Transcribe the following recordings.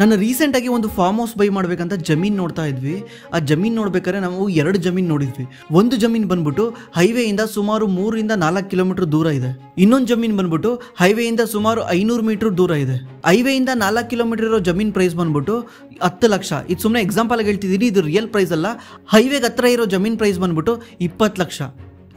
ನಾನು ರೀಸೆಂಟಾಗಿ ಒಂದು ಫಾರ್ಮ್ ಹೌಸ್ ಬೈ ಮಾಡ್ಬೇಕಂತ ಜಮೀನು ನೋಡ್ತಾ ಇದ್ವಿ ಆ ಜಮೀನ್ ನೋಡ್ಬೇಕಾದ್ರೆ ನಾವು ಎರಡು ಜಮೀನು ನೋಡಿದ್ವಿ ಒಂದು ಜಮೀನ್ ಬಂದ್ಬಿಟ್ಟು ಹೈವೇಯಿಂದ ಸುಮಾರು ಮೂರರಿಂದ ನಾಲ್ಕು ಕಿಲೋಮೀಟರ್ ದೂರ ಇದೆ ಇನ್ನೊಂದು ಜಮೀನ್ ಬಂದ್ಬಿಟ್ಟು ಹೈವೇಯಿಂದ ಸುಮಾರು ಐನೂರು ಮೀಟರ್ ದೂರ ಇದೆ ಇಂದ ನಾಲ್ಕು ಕಿಲೋಮೀಟರ್ ಇರೋ ಜಮೀನ್ ಪ್ರೈಸ್ ಬಂದ್ಬಿಟ್ಟು ಹತ್ತು ಲಕ್ಷ ಇದು ಸುಮ್ಮನೆ ಎಕ್ಸಾಂಪಲ್ ಹೇಳ್ತಿದ್ದೀನಿ ಇದು ರಿಯಲ್ ಪ್ರೈಸ್ ಅಲ್ಲ ಹೈವೇಗೆ ಹತ್ರ ಇರೋ ಜಮೀನ್ ಪ್ರೈಸ್ ಬಂದ್ಬಿಟ್ಟು ಇಪ್ಪತ್ತು ಲಕ್ಷ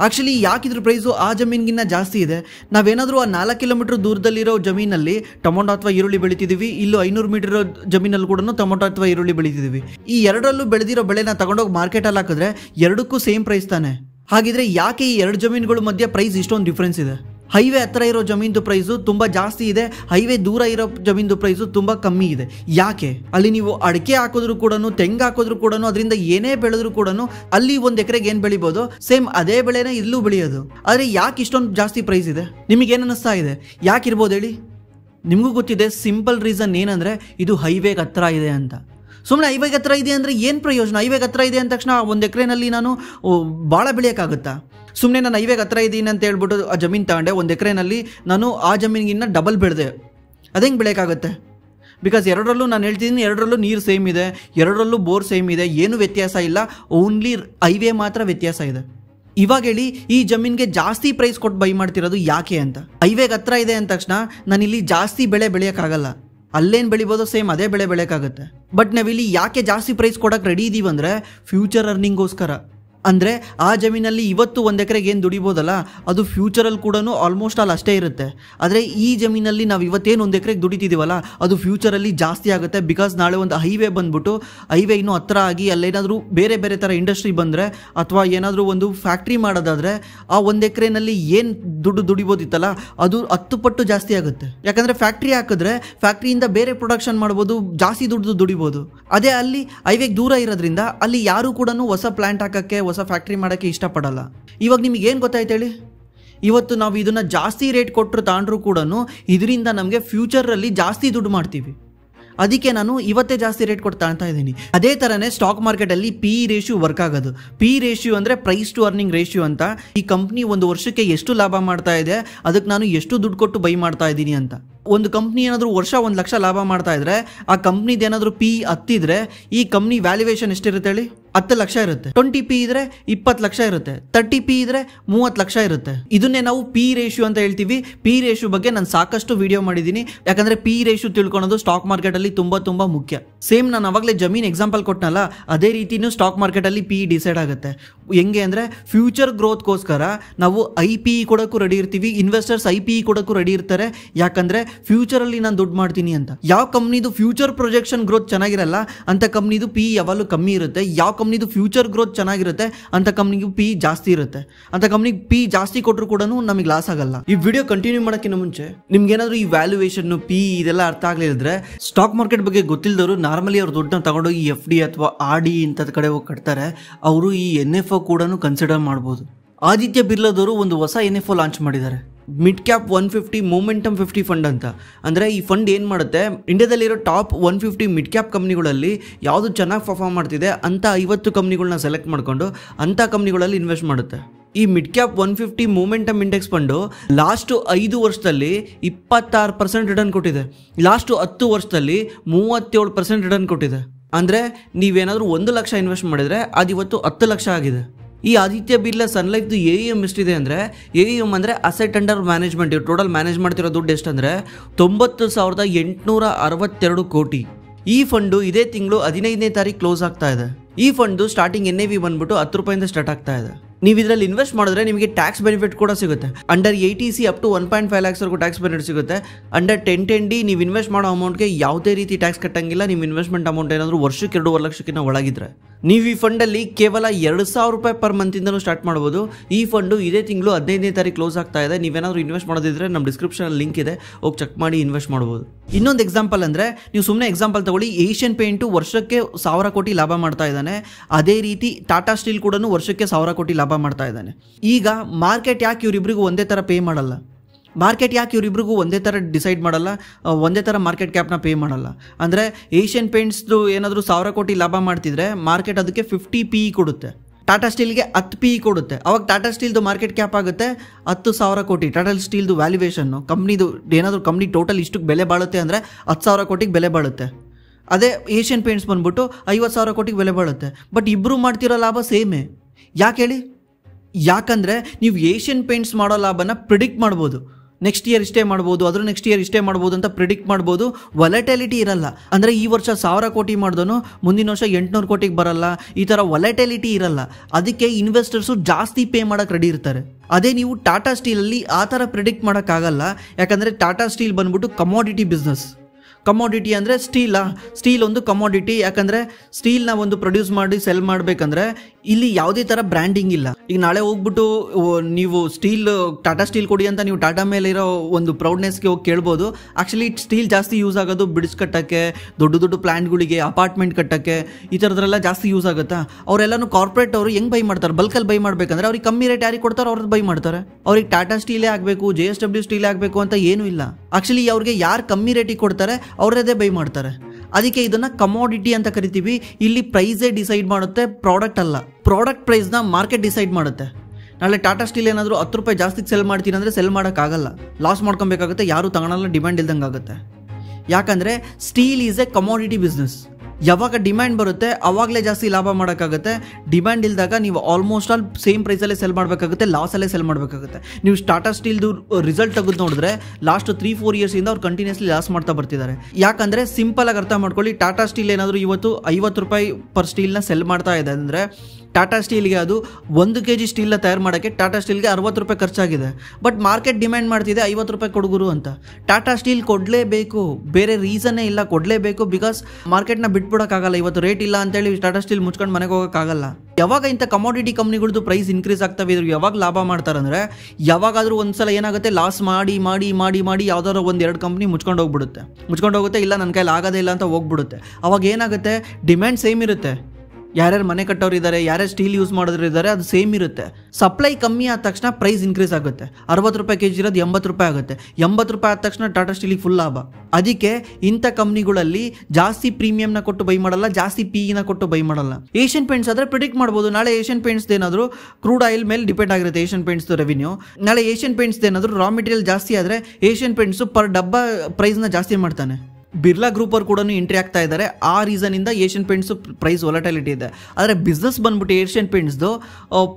ಆ್ಯಕ್ಚುಲಿ ಯಾಕಿದ್ರ ಪ್ರೈಸು ಆ ಜಮೀನಿಗಿನ್ನ ಜಾಸ್ತಿ ಇದೆ ನಾವೇನಾದರೂ ಆ ನಾಲ್ಕು ಕಿಲೋಮೀಟರ್ ದೂರದಲ್ಲಿರೋ ಜಮೀನಲ್ಲಿ ಟೊಮೊಟೊ ಅಥವಾ ಈರುಳ್ಳಿ ಬೆಳಿತಿದ್ದೀವಿ ಇಲ್ಲೂ ಐನೂರು ಮೀಟರ್ ಜಮೀನಲ್ಲಿ ಕೂಡ ಟೊಮೊಟೊ ಅಥವಾ ಈರುಳ್ಳಿ ಬೆಳಿತಿದ್ದೀವಿ ಈ ಎರಡರಲ್ಲೂ ಬೆಳೆದಿರೋ ಬೆಳೆನ ತಗೊಂಡೋಗಿ ಮಾರ್ಕೆಟಲ್ಲಿ ಹಾಕಿದ್ರೆ ಎರಡಕ್ಕೂ ಸೇಮ್ ಪ್ರೈಸ್ ತಾನೆ ಹಾಗಿದ್ರೆ ಯಾಕೆ ಈ ಎರಡು ಜಮೀನುಗಳ ಮಧ್ಯೆ ಪ್ರೈಸ್ ಇಷ್ಟೊಂದು ಡಿಫ್ರೆನ್ಸ್ ಇದೆ ಹೈವೇ ಹತ್ರ ಇರೋ ಜಮೀನ್ದು ಪ್ರೈಸು ತುಂಬ ಜಾಸ್ತಿ ಇದೆ ಹೈವೇ ದೂರ ಇರೋ ಜಮೀನ್ದು ಪ್ರೈಸು ತುಂಬ ಕಮ್ಮಿ ಇದೆ ಯಾಕೆ ಅಲ್ಲಿ ನೀವು ಅಡಿಕೆ ಹಾಕಿದ್ರು ಕೂಡ ತೆಂಗು ಹಾಕಿದ್ರು ಕೂಡ ಅದರಿಂದ ಏನೇ ಬೆಳೆದ್ರು ಕೂಡ ಅಲ್ಲಿ ಒಂದು ಎಕರೆಗೆ ಏನು ಬೆಳಿಬೋದು ಸೇಮ್ ಅದೇ ಬೆಳೆನೇ ಇಲ್ಲೂ ಬೆಳೆಯೋದು ಆದರೆ ಯಾಕೆ ಇಷ್ಟೊಂದು ಜಾಸ್ತಿ ಪ್ರೈಸ್ ಇದೆ ನಿಮಗೇನು ಅನಿಸ್ತಾ ಅನ್ನಿಸ್ತಾ ಇದೆ ಯಾಕೆ ಇರ್ಬೋದು ಹೇಳಿ ನಿಮಗೂ ಗೊತ್ತಿದೆ ಸಿಂಪಲ್ ರೀಸನ್ ಏನಂದರೆ ಇದು ಹೈವೇಗೆ ಹತ್ರ ಇದೆ ಅಂತ ಸುಮ್ಮನೆ ಹೈವೇಗೆ ಹತ್ರ ಇದೆ ಅಂದರೆ ಏನು ಪ್ರಯೋಜನ ಹೈವೇಗೆ ಹತ್ರ ಇದೆ ಅಂದ ತಕ್ಷಣ ಒಂದು ಎಕರೆನಲ್ಲಿ ನಾನು ಭಾಳ ಬೆಳೆಯೋಕ್ಕಾಗುತ್ತಾ ಸುಮ್ಮನೆ ನಾನು ಹೈವೇಗೆ ಹತ್ರ ಇದ್ದೀನಿ ಅಂತ ಹೇಳ್ಬಿಟ್ಟು ಆ ಜಮೀನು ತಗೊಂಡೆ ಒಂದು ಎಕರೆನಲ್ಲಿ ನಾನು ಆ ಜಮೀನಿಗಿನ್ನ ಡಬಲ್ ಬೆಳೆದೆ ಅದು ಹೆಂಗೆ ಬೆಳೆಯೋಕ್ಕಾಗತ್ತೆ ಬಿಕಾಸ್ ಎರಡರಲ್ಲೂ ನಾನು ಹೇಳ್ತಿದ್ದೀನಿ ಎರಡರಲ್ಲೂ ನೀರು ಸೇಮ್ ಇದೆ ಎರಡರಲ್ಲೂ ಬೋರ್ ಸೇಮ್ ಇದೆ ಏನು ವ್ಯತ್ಯಾಸ ಇಲ್ಲ ಓನ್ಲಿ ಹೈವೇ ಮಾತ್ರ ವ್ಯತ್ಯಾಸ ಇದೆ ಇವಾಗ ಹೇಳಿ ಈ ಜಮೀನಿಗೆ ಜಾಸ್ತಿ ಪ್ರೈಸ್ ಕೊಟ್ಟು ಬೈ ಮಾಡ್ತಿರೋದು ಯಾಕೆ ಅಂತ ಹೈವೇಗೆ ಹತ್ರ ಇದೆ ಅಂದ ತಕ್ಷಣ ನಾನು ಇಲ್ಲಿ ಜಾಸ್ತಿ ಬೆಳೆ ಬೆಳೆಯೋಕ್ಕಾಗಲ್ಲ ಅಲ್ಲೇನು ಬೆಳಿಬೋದು ಸೇಮ್ ಅದೇ ಬೆಳೆ ಬೆಳೆಯೋಕ್ಕಾಗುತ್ತೆ ಬಟ್ ನಾವಿಲ್ಲಿ ಯಾಕೆ ಜಾಸ್ತಿ ಪ್ರೈಸ್ ಕೊಡೋಕೆ ರೆಡಿ ಇದ್ದೀವಿ ಅಂದರೆ ಫ್ಯೂಚರ್ ಅರ್ನಿಂಗೋಸ್ಕರ ಅಂದರೆ ಆ ಜಮೀನಲ್ಲಿ ಇವತ್ತು ಒಂದು ಎಕರೆಗೆ ಏನು ದುಡಿಬೋದಲ್ಲ ಅದು ಫ್ಯೂಚರಲ್ಲಿ ಕೂಡ ಆಲ್ಮೋಸ್ಟ್ ಅಲ್ಲಿ ಅಷ್ಟೇ ಇರುತ್ತೆ ಆದರೆ ಈ ಜಮೀನಲ್ಲಿ ನಾವು ಇವತ್ತೇನು ಒಂದು ಎಕರೆಗೆ ದುಡಿತಿದ್ದೀವಲ್ಲ ಅದು ಫ್ಯೂಚರಲ್ಲಿ ಜಾಸ್ತಿ ಆಗುತ್ತೆ ಬಿಕಾಸ್ ನಾಳೆ ಒಂದು ಹೈವೇ ಬಂದ್ಬಿಟ್ಟು ಹೈವೇ ಇನ್ನೂ ಹತ್ರ ಆಗಿ ಅಲ್ಲೇನಾದರೂ ಬೇರೆ ಬೇರೆ ಥರ ಇಂಡಸ್ಟ್ರಿ ಬಂದರೆ ಅಥವಾ ಏನಾದರೂ ಒಂದು ಫ್ಯಾಕ್ಟ್ರಿ ಮಾಡೋದಾದರೆ ಆ ಒಂದು ಎಕರೆನಲ್ಲಿ ಏನು ದುಡ್ಡು ದುಡಿಬೋದಿತ್ತಲ್ಲ ಅದು ಹತ್ತು ಪಟ್ಟು ಜಾಸ್ತಿ ಆಗುತ್ತೆ ಯಾಕಂದರೆ ಫ್ಯಾಕ್ಟ್ರಿ ಹಾಕಿದ್ರೆ ಫ್ಯಾಕ್ಟ್ರಿಯಿಂದ ಬೇರೆ ಪ್ರೊಡಕ್ಷನ್ ಮಾಡ್ಬೋದು ಜಾಸ್ತಿ ದುಡ್ಡು ದುಡಿಬೋದು ಅದೇ ಅಲ್ಲಿ ಹೈವೇಗೆ ದೂರ ಇರೋದ್ರಿಂದ ಅಲ್ಲಿ ಯಾರೂ ಕೂಡ ಹೊಸ ಪ್ಲ್ಯಾಂಟ್ ಹಾಕೋಕ್ಕೆ ಹೊಸ ಫ್ಯಾಕ್ಟ್ರಿ ಮಾಡೋಕ್ಕೆ ಇಷ್ಟಪಡಲ್ಲ ಇವಾಗ ನಿಮಗೆ ಏನು ಗೊತ್ತಾಯ್ತು ಹೇಳಿ ಇವತ್ತು ನಾವು ಇದನ್ನು ಜಾಸ್ತಿ ರೇಟ್ ಕೊಟ್ಟರು ತಾಂಡ್ರೂ ಕೂಡ ಇದರಿಂದ ನಮಗೆ ಫ್ಯೂಚರಲ್ಲಿ ಜಾಸ್ತಿ ದುಡ್ಡು ಮಾಡ್ತೀವಿ ಅದಕ್ಕೆ ನಾನು ಇವತ್ತೇ ಜಾಸ್ತಿ ರೇಟ್ ಕೊಟ್ಟು ತಾಳ್ತಾ ಇದ್ದೀನಿ ಅದೇ ಥರನೇ ಸ್ಟಾಕ್ ಮಾರ್ಕೆಟಲ್ಲಿ ಪಿ ರೇಷ್ಯೂ ವರ್ಕ್ ಆಗೋದು ಪಿ ರೇಷ್ಯೂ ಅಂದರೆ ಪ್ರೈಸ್ ಟು ಅರ್ನಿಂಗ್ ರೇಷ್ಯೂ ಅಂತ ಈ ಕಂಪ್ನಿ ಒಂದು ವರ್ಷಕ್ಕೆ ಎಷ್ಟು ಲಾಭ ಮಾಡ್ತಾ ಇದೆ ಅದಕ್ಕೆ ನಾನು ಎಷ್ಟು ದುಡ್ಡು ಕೊಟ್ಟು ಬೈ ಮಾಡ್ತಾ ಇದ್ದೀನಿ ಅಂತ ಒಂದು ಕಂಪ್ನಿ ಏನಾದರೂ ವರ್ಷ ಒಂದು ಲಕ್ಷ ಲಾಭ ಮಾಡ್ತಾ ಇದ್ರೆ ಆ ಕಂಪ್ನಿದು ಪಿ ಹತ್ತಿದ್ರೆ ಈ ಕಂಪ್ನಿ ವ್ಯಾಲ್ಯುವೇಷನ್ ಎಷ್ಟಿರುತ್ತೆ ಹೇಳಿ ಹತ್ತು ಲಕ್ಷ ಇರುತ್ತೆ ಟ್ವೆಂಟಿ ಪಿ ಇದ್ರೆ ಇಪ್ಪತ್ತು ಲಕ್ಷ ಇರುತ್ತೆ ತರ್ಟಿ ಪಿ ಇದ್ರೆ ಮೂವತ್ತು ಲಕ್ಷ ಇರುತ್ತೆ ಇದನ್ನೇ ನಾವು ಪಿ ರೇಷ್ಯೂ ಅಂತ ಹೇಳ್ತೀವಿ ಪಿ ರೇಷ್ಯೂ ಬಗ್ಗೆ ನಾನು ಸಾಕಷ್ಟು ವಿಡಿಯೋ ಮಾಡಿದ್ದೀನಿ ಯಾಕಂದ್ರೆ ಪಿ ರೇಷ್ಯೂ ತಿಳ್ಕೊಳೋದು ಸ್ಟಾಕ್ ಮಾರ್ಕೆಟ್ ಅಲ್ಲಿ ತುಂಬಾ ತುಂಬಾ ಮುಖ್ಯ ಸೇಮ್ ನಾನು ಅವಾಗಲೇ ಜಮೀನ್ ಎಕ್ಸಾಂಪಲ್ ಕೊಟ್ಟನಲ್ಲ ಅದೇ ರೀತಿನೂ ಸ್ಟಾಕ್ ಮಾರ್ಕೆಟ್ ಅಲ್ಲಿ ಪಿ ಡಿಸೈಡ್ ಆಗುತ್ತೆ ಹೆಂಗೆ ಅಂದ್ರೆ ಫ್ಯೂಚರ್ ಗ್ರೋತ್ಗೋಸ್ಕರ ನಾವು ಐ ಪಿ ರೆಡಿ ಇರ್ತೀವಿ ಇನ್ವೆಸ್ಟರ್ಸ್ ಐ ಪಿ ಕೊಡೋಕ್ಕೂ ರೆಡಿ ಇರ್ತಾರೆ ಯಾಕಂದ್ರೆ ಫ್ಯೂಚರ್ ಅಲ್ಲಿ ನಾನು ದುಡ್ಡು ಮಾಡ್ತೀನಿ ಅಂತ ಯಾವ ಕಂಪ್ನಿದು ಫ್ಯೂಚರ್ ಪ್ರೊಜೆಕ್ಷನ್ ಗ್ರೋತ್ ಚೆನ್ನಾಗಿರಲ್ಲ ಅಂತ ಕಂಪ್ನಿದು ಪಿ ಯಾವಾಗಲೂ ಕಮ್ಮಿ ಇರುತ್ತೆ ಯಾವ ಕಂಪ್ನಿದು ಫ್ಯೂಚರ್ ಗ್ರೋತ್ ಚೆನ್ನಾಗಿರುತ್ತೆ ಅಂತ ಕಂಪ್ನಿಗೆ ಪಿ ಜಾಸ್ತಿ ಇರುತ್ತೆ ಅಂತ ಕಂಪ್ನಿಗೆ ಪಿ ಜಾಸ್ತಿ ಕೊಟ್ಟರು ಕೂಡ ನಮಗೆ ಲಾಸ್ ಆಗಲ್ಲ ಈ ವಿಡಿಯೋ ಕಂಟಿನ್ಯೂ ಮಾಡೋಕ್ಕಿಂತ ಮುಂಚೆ ನಿಮ್ಗೆ ಏನಾದರೂ ಈ ವ್ಯಾಲ್ಯೂಯೇಷನ್ ಪಿ ಇದೆಲ್ಲ ಅರ್ಥ ಆಗಲಿಲ್ಲದ್ರೆ ಸ್ಟಾಕ್ ಮಾರ್ಕೆಟ್ ಬಗ್ಗೆ ಗೊತ್ತಿಲ್ಲದವರು ನಾರ್ಮಲಿ ಅವ್ರು ದುಡ್ಡನ್ನ ತಗೊಂಡೋಗಿ ಎಫ್ ಡಿ ಅಥವಾ ಆರ್ ಡಿ ಇಂಥದ್ ಕಡೆ ಹೋಗಿ ಕಟ್ತಾರೆ ಅವರು ಈ ಎನ್ ಎಫ್ ಒ ಕೂಡ ಕನ್ಸಿಡರ್ ಮಾಡ್ಬೋದು ಆದಿತ್ಯ ಬಿರ್ಲಾದವರು ಒಂದು ಹೊಸ ಎನ್ ಎಫ್ ಒ ಲಾಂಚ್ ಮಾಡಿದ್ದಾರೆ mid cap one fifty momentum fifty fund ಅಂತ ಅಂದರೆ ಈ ಫಂಡ್ ಏನು ಮಾಡುತ್ತೆ ಇಂಡಿಯಾದಲ್ಲಿರೋ top one fifty mid cap ಕಂಪ್ನಿಗಳಲ್ಲಿ ಯಾವುದು ಚೆನ್ನಾಗಿ ಪರ್ಫಾರ್ಮ್ ಮಾಡ್ತಿದೆ ಅಂಥ ಐವತ್ತು ಕಂಪ್ನಿಗಳನ್ನ ಸೆಲೆಕ್ಟ್ ಮಾಡಿಕೊಂಡು ಅಂಥ ಕಂಪ್ನಿಗಳಲ್ಲಿ ಇನ್ವೆಸ್ಟ್ ಮಾಡುತ್ತೆ ಈ mid cap one fifty momentum index fund last ಐದು ವರ್ಷದಲ್ಲಿ ಇಪ್ಪತ್ತಾರು ಪರ್ಸೆಂಟ್ ರಿಟರ್ನ್ ಕೊಟ್ಟಿದೆ ಲಾಸ್ಟು ಹತ್ತು ವರ್ಷದಲ್ಲಿ ಮೂವತ್ತೇಳು ಪರ್ಸೆಂಟ್ ರಿಟರ್ನ್ ಕೊಟ್ಟಿದೆ ಅಂದರೆ ನೀವೇನಾದರೂ ಒಂದು ಲಕ್ಷ ಇನ್ವೆಸ್ಟ್ ಮಾಡಿದರೆ ಅದು ಇವತ್ತು ಹತ್ತು ಲಕ್ಷ ಆಗಿದೆ ಈ ಆದಿತ್ಯ ಬಿರ್ಲಾ ಸನ್ಲೈಫ್ದು ಎ ಇ ಎಮ್ ಎಷ್ಟಿದೆ ಅಂದರೆ ಎ ಇ ಎಮ್ ಅಂದರೆ ಅಸೆಟ್ ಅಂಡರ್ ಮ್ಯಾನೇಜ್ಮೆಂಟ್ ಇವ್ರು ಟೋಟಲ್ ಮ್ಯಾನೇಜ್ ಮಾಡ್ತಿರೋ ದುಡ್ಡು ಎಷ್ಟಂದರೆ ತೊಂಬತ್ತು ಸಾವಿರದ ಎಂಟುನೂರ ಅರವತ್ತೆರಡು ಕೋಟಿ ಈ ಫಂಡು ಇದೇ ತಿಂಗಳು ಹದಿನೈದನೇ ತಾರೀಕು ಕ್ಲೋಸ್ ಆಗ್ತಾ ಇದೆ ಈ fund starting N A V ಬಂದ್ಬಿಟ್ಟು ಹತ್ತು ರೂಪಾಯಿಂದ ಸ್ಟಾರ್ಟ್ ಆಗ್ತಾ ಇದೆ ನೀವು ಇದರಲ್ಲಿ ಇನ್ವೆಸ್ಟ್ ಮಾಡಿದ್ರೆ ನಿಮಗೆ ಟ್ಯಾಕ್ಸ್ ಬೆನಿಫಿಟ್ ಕೂಡ ಸಿಗುತ್ತೆ under T C up to one point five ಲ್ಯಾಕ್ಸ್ವರೆಗೂ ಟ್ಯಾಕ್ಸ್ ಬೆನಿಫಿಟ್ ಸಿಗುತ್ತೆ ಅಂಡರ್ ಟೆನ್ ಟೆನ್ ಡಿ ನೀವು ಇನ್ವೆಸ್ಟ್ ಮಾಡೋ ಅಮೌಂಟ್ಗೆ ಯಾವುದೇ ರೀತಿ ಟ್ಯಾಕ್ಸ್ ಕಟ್ಟಂಗಿಲ್ಲ ನಿಮ್ಮ ಇನ್ವೆಸ್ಟ್ಮೆಂಟ್ ಅಮೌಂಟ್ ಏನಾದರೂ ವರ್ಷಕ್ಕೆ ಎರಡೂವರೆ ಲಕ್ಷಕ್ಕಿಂತ ಒಳಗಿದ್ರೆ ನೀವು ಈ ಫಂಡಲ್ಲಿ ಕೇವಲ ಎರಡು ಸಾವಿರ ರೂಪಾಯಿ ಪರ್ ಮಂತಿಂದನೂ ಸ್ಟಾರ್ಟ್ ಮಾಡ್ಬೋದು ಈ ಫಂಡು ಇದೇ ತಿಂಗಳು ಹದಿನೈದನೇ ತಾರೀಕು ಕ್ಲೋಸ್ ಆಗ್ತಾ ಇದೆ ನೀವೇನಾದರೂ ಇನ್ವೆಸ್ಟ್ ಮಾಡೋದಿದ್ರೆ ನಮ್ಮ ಡಿಸ್ಕ್ರಿಪ್ಷನಲ್ಲಿ ಲಿಂಕ್ ಇದೆ ಹೋಗಿ ಚೆಕ್ ಮಾಡಿ ಇನ್ವೆಸ್ಟ್ ಮಾಡ್ಬೋದು ಇನ್ನೊಂದು ಎಕ್ಸಾಂಪಲ್ ಅಂದರೆ ನೀವು ಸುಮ್ಮನೆ ಎಕ್ಸಾಂಪಲ್ ತಗೊಳ್ಳಿ ಏಷ್ಯನ್ ಪೇಂಟು ವರ್ಷಕ್ಕೆ ಸಾವಿರ ಕೋಟಿ ಲಾಭ ಮಾಡ್ತಾ ಇದ್ದಾನೆ ಅದೇ ರೀತಿ ಟಾಟಾ ಸ್ಟೀಲ್ ಕೂಡ ವರ್ಷಕ್ಕೆ ಸಾವಿರ ಕೋಟಿ ಲಾಭ ಮಾಡ್ತಾ ಇದ್ದಾನೆ ಈಗ ಮಾರ್ಕೆಟ್ ಯಾಕೆ ಇವರಿಬ್ಬರಿಗೂ ಒಂದೇ ಥರ ಪೇ ಮಾಡಲ್ಲ ಮಾರ್ಕೆಟ್ ಯಾಕೆ ಇವರಿಬ್ರಿಗೂ ಒಂದೇ ಥರ ಡಿಸೈಡ್ ಮಾಡಲ್ಲ ಒಂದೇ ಥರ ಮಾರ್ಕೆಟ್ ಕ್ಯಾಪ್ನ ಪೇ ಮಾಡಲ್ಲ ಅಂದರೆ ಏಷ್ಯನ್ ಪೇಂಟ್ಸ್ದು ಏನಾದರೂ ಸಾವಿರ ಕೋಟಿ ಲಾಭ ಮಾಡ್ತಿದ್ರೆ ಮಾರ್ಕೆಟ್ ಅದಕ್ಕೆ ಫಿಫ್ಟಿ ಪಿ ಕೊಡುತ್ತೆ ಟಾಟಾ ಸ್ಟೀಲ್ಗೆ ಹತ್ತು ಪಿ ಕೊಡುತ್ತೆ ಅವಾಗ ಟಾಟಾ ಸ್ಟೀಲ್ದು ಮಾರ್ಕೆಟ್ ಕ್ಯಾಪ್ ಆಗುತ್ತೆ ಹತ್ತು ಸಾವಿರ ಕೋಟಿ ಟಾಟಾ ಸ್ಟೀಲ್ದು ವ್ಯಾಲ್ಯೂಯೇಷನ್ನು ಕಂಪ್ನಿದು ಏನಾದರೂ ಕಂಪ್ನಿ ಟೋಟಲ್ ಇಷ್ಟಕ್ಕೆ ಬೆಲೆ ಬಾಳುತ್ತೆ ಅಂದರೆ ಹತ್ತು ಸಾವಿರ ಕೋಟಿಗೆ ಬೆಲೆ ಬಾಳುತ್ತೆ ಅದೇ ಏಷ್ಯನ್ ಪೇಂಟ್ಸ್ ಬಂದ್ಬಿಟ್ಟು ಐವತ್ತು ಸಾವಿರ ಕೋಟಿಗೆ ಬೆಲೆ ಬಾಳುತ್ತೆ ಬಟ್ ಇಬ್ಬರು ಮಾಡ್ತಿರೋ ಲಾಭ ಸೇಮೇ ಯಾಕೆ ಹೇಳಿ ಯಾಕಂದರೆ ನೀವು ಏಷ್ಯನ್ ಪೇಂಟ್ಸ್ ಮಾಡೋ ಲಾಭನ ಪ್ರಿಡಿಕ್ಟ್ ಮಾಡ್ಬೋದು ನೆಕ್ಸ್ಟ್ ಇಯರ್ ಇಷ್ಟೇ ಮಾಡ್ಬೋದು ಅದ್ರ ನೆಕ್ಸ್ಟ್ ಇಯರ್ ಇಷ್ಟೇ ಮಾಡ್ಬೋದು ಅಂತ ಪ್ರಿಡಿಕ್ಟ್ ಮಾಡ್ಬೋದು ವೊಲೆಟಿಲಿಟಿ ಇರಲ್ಲ ಅಂದರೆ ಈ ವರ್ಷ ಸಾವಿರ ಕೋಟಿ ಮಾಡಿದನು ಮುಂದಿನ ವರ್ಷ ಎಂಟುನೂರು ಕೋಟಿಗೆ ಬರಲ್ಲ ಈ ಥರ ವೊಲೆಟಿಲಿಟಿ ಇರಲ್ಲ ಅದಕ್ಕೆ ಇನ್ವೆಸ್ಟರ್ಸು ಜಾಸ್ತಿ ಪೇ ಮಾಡೋಕ್ಕೆ ರೆಡಿ ಇರ್ತಾರೆ ಅದೇ ನೀವು ಟಾಟಾ ಸ್ಟೀಲಲ್ಲಿ ಆ ಥರ ಪ್ರಿಡಿಕ್ಟ್ ಮಾಡೋಕ್ಕಾಗಲ್ಲ ಯಾಕಂದರೆ ಟಾಟಾ ಸ್ಟೀಲ್ ಬಂದ್ಬಿಟ್ಟು ಕಮಾಡಿಟಿ ಬಿಸ್ನೆಸ್ ಕಮೋಡಿಟಿ ಅಂದರೆ ಸ್ಟೀಲ ಸ್ಟೀಲ್ ಒಂದು ಕಮೋಡಿಟಿ ಯಾಕಂದರೆ ಸ್ಟೀಲ್ನ ಒಂದು ಪ್ರೊಡ್ಯೂಸ್ ಮಾಡಿ ಸೆಲ್ ಮಾಡಬೇಕಂದ್ರೆ ಇಲ್ಲಿ ಯಾವುದೇ ತರ ಬ್ರ್ಯಾಂಡಿಂಗ್ ಇಲ್ಲ ಈಗ ನಾಳೆ ಹೋಗ್ಬಿಟ್ಟು ನೀವು ಸ್ಟೀಲ್ ಟಾಟಾ ಸ್ಟೀಲ್ ಕೊಡಿ ಅಂತ ನೀವು ಟಾಟಾ ಮೇಲೆ ಇರೋ ಒಂದು ಪ್ರೌಡ್ನೆಸ್ಗೆ ಹೋಗಿ ಕೇಳ್ಬೋದು ಆಕ್ಚುಲಿ ಸ್ಟೀಲ್ ಜಾಸ್ತಿ ಯೂಸ್ ಆಗೋದು ಬ್ರಿಡ್ಜ್ ಕಟ್ಟಕ್ಕೆ ದೊಡ್ಡ ದೊಡ್ಡ ಪ್ಲ್ಯಾಂಟ್ಗಳಿಗೆ ಅಪಾರ್ಟ್ಮೆಂಟ್ ಕಟ್ಟಕ್ಕೆ ಈ ಥರದ್ರೆಲ್ಲ ಜಾಸ್ತಿ ಯೂಸ್ ಆಗುತ್ತಾ ಅವರೆಲ್ಲನೂ ಕಾರ್ಪೊರೇಟ್ ಅವರು ಹೆಂಗೆ ಬೈ ಮಾಡ್ತಾರೆ ಬಲ್ಕಲ್ಲಿ ಬೈ ಮಾಡಬೇಕಂದ್ರೆ ಅವ್ರಿಗೆ ಕಮ್ಮಿ ರೇಟ್ ಯಾರಿಗೆ ಕೊಡ್ತಾರೆ ಅವ್ರದ್ದು ಬೈ ಮಾಡ್ತಾರೆ ಅವ್ರಿಗೆ ಟಾಟಾ ಸ್ಟೀಲೇ ಆಗಬೇಕು ಜೆ ಎಸ್ ಡಬ್ಲ್ಯೂ ಸ್ಟೀಲೇ ಆಗಬೇಕು ಅಂತ ಏನೂ ಇಲ್ಲ ಆಕ್ಚುಲಿ ಅವ್ರಿಗೆ ಯಾರು ಕಮ್ಮಿ ರೇಟಿಗೆ ಕೊಡ್ತಾರೆ ಅವರದೇ ಬೈ ಮಾಡ್ತಾರೆ ಅದಕ್ಕೆ ಇದನ್ನು ಕಮೋಡಿಟಿ ಅಂತ ಕರಿತೀವಿ ಇಲ್ಲಿ ಪ್ರೈಸೇ ಡಿಸೈಡ್ ಮಾಡುತ್ತೆ ಪ್ರಾಡಕ್ಟ್ ಅಲ್ಲ ಪ್ರಾಡಕ್ಟ್ ಪ್ರೈಸ್ನ ಮಾರ್ಕೆಟ್ ಡಿಸೈಡ್ ಮಾಡುತ್ತೆ ನಾಳೆ ಟಾಟಾ ಸ್ಟೀಲ್ ಏನಾದರೂ ಹತ್ತು ರೂಪಾಯಿ ಜಾಸ್ತಿಗೆ ಸೆಲ್ ಮಾಡ್ತೀನಿ ಅಂದರೆ ಸೆಲ್ ಮಾಡೋಕ್ಕಾಗಲ್ಲ ಲಾಸ್ ಮಾಡ್ಕೊಬೇಕಾಗುತ್ತೆ ಯಾರೂ ತಗೊಳಲ್ಲ ಡಿಮ್ಯಾಂಡ್ ಇಲ್ದಂಗೆ ಆಗುತ್ತೆ ಯಾಕಂದರೆ steel is a commodity business ಯಾವಾಗ ಡಿಮ್ಯಾಂಡ್ ಬರುತ್ತೆ ಅವಾಗಲೇ ಜಾಸ್ತಿ ಲಾಭ ಮಾಡೋಕ್ಕಾಗುತ್ತೆ ಡಿಮ್ಯಾಂಡ್ ಇಲ್ದಾಗ ನೀವು ಆಲ್ಮೋಸ್ಟ್ ಆಲ್ ಸೇಮ್ ಪ್ರೈಸಲ್ಲೇ ಸೆಲ್ ಮಾಡಬೇಕಾಗುತ್ತೆ ಲಾಸಲ್ಲೇ ಸೆಲ್ ಮಾಡಬೇಕಾಗುತ್ತೆ ನೀವು ಟಾಟಾ ಸ್ಟೀಲ್ದು ರಿಸಲ್ಟ್ ತೆಗೆದು ನೋಡಿದ್ರೆ ಲಾಸ್ಟ್ ತ್ರೀ ಫೋರ್ ಇಯರ್ಸಿಂದ ಅವ್ರು ಕಂಟಿನ್ಯೂಸ್ಲಿ ಲಾಸ್ ಮಾಡ್ತಾ ಬರ್ತಿದ್ದಾರೆ ಯಾಕಂದರೆ ಸಿಂಪಲಾಗಿ ಅರ್ಥ ಮಾಡ್ಕೊಳ್ಳಿ ಟಾಟಾ ಸ್ಟೀಲ್ ಏನಾದರೂ ಇವತ್ತು ಐವತ್ತು ರೂಪಾಯಿ ಪರ್ ಸ್ಟೀಲ್ನ ಸೆಲ್ ಮಾಡ್ತಾ ಇದೆ ಅಂದರೆ ಟಾಟಾ ಸ್ಟೀಲ್ಗೆ ಅದು ಒಂದು ಕೆ ಜಿ ಸ್ಟೀಲ್ನ ತಯಾರು ಮಾಡೋಕ್ಕೆ ಟಾಟಾ ಸ್ಟೀಲ್ಗೆ ಅರವತ್ತು ರೂಪಾಯಿ ಖರ್ಚಾಗಿದೆ ಬಟ್ ಮಾರ್ಕೆಟ್ ಡಿಮ್ಯಾಂಡ್ ಮಾಡ್ತಿದೆ ಐವತ್ತು ರೂಪಾಯಿ ಕೊಡುಗುರು ಅಂತ ಟಾಟಾ ಸ್ಟೀಲ್ ಕೊಡಲೇಬೇಕು ಬೇರೆ ರೀಸನ್ನೇ ಇಲ್ಲ ಕೊಡಲೇಬೇಕು ಬಿಕಾಸ್ ಮಾರ್ಕೆಟ್ನ ಬಿಟ್ಟು ಬಿಟ್ಬಿಡೋಕ್ಕಾಗಲ್ಲ ಇವತ್ತು ರೇಟ್ ಇಲ್ಲ ಅಂತೇಳಿ ಟಾಟಾ ಸ್ಟೀಲ್ ಮುಚ್ಕೊಂಡು ಮನೆಗೆ ಹೋಗೋಕ್ಕಾಗಲ್ಲ ಯಾವಾಗ ಇಂಥ ಕಮೋಡಿಟಿ ಕಂಪ್ನಿಗಳದ್ದು ಪ್ರೈಸ್ ಇನ್ಕ್ರೀಸ್ ಆಗ್ತವೆ ಇದ್ರು ಯಾವಾಗ ಲಾಭ ಮಾಡ್ತಾರಂದ್ರೆ ಯಾವಾಗಾದರೂ ಒಂದ್ಸಲ ಏನಾಗುತ್ತೆ ಲಾಸ್ ಮಾಡಿ ಮಾಡಿ ಮಾಡಿ ಮಾಡಿ ಯಾವ್ದಾದ್ರು ಒಂದು ಎರಡು ಕಂಪ್ನಿ ಮುಚ್ಕೊಂಡು ಹೋಗ್ಬಿಡುತ್ತೆ ಮುಚ್ಕೊಂಡು ಹೋಗುತ್ತೆ ಇಲ್ಲ ನನ್ನ ಕೈಲಿ ಆಗೋದೇ ಇಲ್ಲ ಅಂತ ಹೋಗ್ಬಿಡುತ್ತೆ ಅವಾಗ ಏನಾಗುತ್ತೆ ಡಿಮ್ಯಾಂಡ್ ಸೇಮ್ ಇರುತ್ತೆ ಯಾರ್ಯಾರು ಮನೆ ಕಟ್ಟೋರು ಇದ್ದಾರೆ ಯಾರ್ಯಾರು ಸ್ಟೀಲ್ ಯೂಸ್ ಮಾಡೋರು ಇದ್ದಾರೆ ಅದು ಸೇಮ್ ಇರುತ್ತೆ ಸಪ್ಲೈ ಕಮ್ಮಿ ಆದ ತಕ್ಷಣ ಪ್ರೈಸ್ ಇನ್ಕ್ರೀಸ್ ಆಗುತ್ತೆ ಅರವತ್ತು ರೂಪಾಯಿ ಕೆ ಜಿ ಇರೋದು ಎಂಬತ್ತು ರೂಪಾಯಿ ಆಗುತ್ತೆ ಎಂಬತ್ತು ರೂಪಾಯಿ ಆದ ತಕ್ಷಣ ಟಾಟಾ ಸ್ಟೀಲಿಗೆ ಫುಲ್ ಲಾಭ ಅದಕ್ಕೆ ಇಂಥ ಕಂಪ್ನಿಗಳಲ್ಲಿ ಜಾಸ್ತಿ ಪ್ರೀಮಿಯಂನ ಕೊಟ್ಟು ಬೈ ಮಾಡಲ್ಲ ಜಾಸ್ತಿ ಪಿ ಇನ e ಕೊಟ್ಟು ಬೈ ಮಾಡಲ್ಲ ಏಷ್ಯನ್ ಪೇಂಟ್ಸ್ ಆದರೆ ಪ್ರಿಡಿಕ್ಟ್ ಮಾಡ್ಬೋದು ನಾಳೆ ಏಷ್ಯನ್ ಪೇಂಟ್ಸ್ ಏನಾದರೂ ಕ್ರೂಡ್ ಆಯಿಲ್ ಮೇಲೆ ಡಿಪೆಂಡ್ ಆಗಿರುತ್ತೆ ಏಷ್ಯನ್ ಪೇಂಟ್ಸ್ ರೆವಿನ್ಯೂ ನಾಳೆ ಏಷ್ಯನ್ ಪೇಂಟ್ಸ್ ಏನಾದರೂ ರಾ ಮೆಟೀರಿಯಲ್ ಜಾಸ್ತಿ ಆದರೆ ಏಷ್ಯನ್ ಪೇಂಟ್ಸು ಪರ್ ಡಬ್ಬ ಪ್ರೈಸ್ನ ಜಾಸ್ತಿ ಮಾಡ್ತಾನೆ ಬಿರ್ಲಾ ಗ್ರೂಪರ್ ಕೂಡನು ಕೂಡ ಎಂಟ್ರಿ ಆಗ್ತಾ ಇದ್ದಾರೆ ಆ ರೀಸನಿಂದ ಏಷ್ಯನ್ ಪೇಂಟ್ಸ್ ಪ್ರೈಸ್ ಒಲಟಲಿಟಿ ಇದೆ ಆದರೆ ಬಿಸ್ನೆಸ್ ಬಂದ್ಬಿಟ್ಟು ಏಷ್ಯನ್ ಪೇಂಟ್ಸ್ದು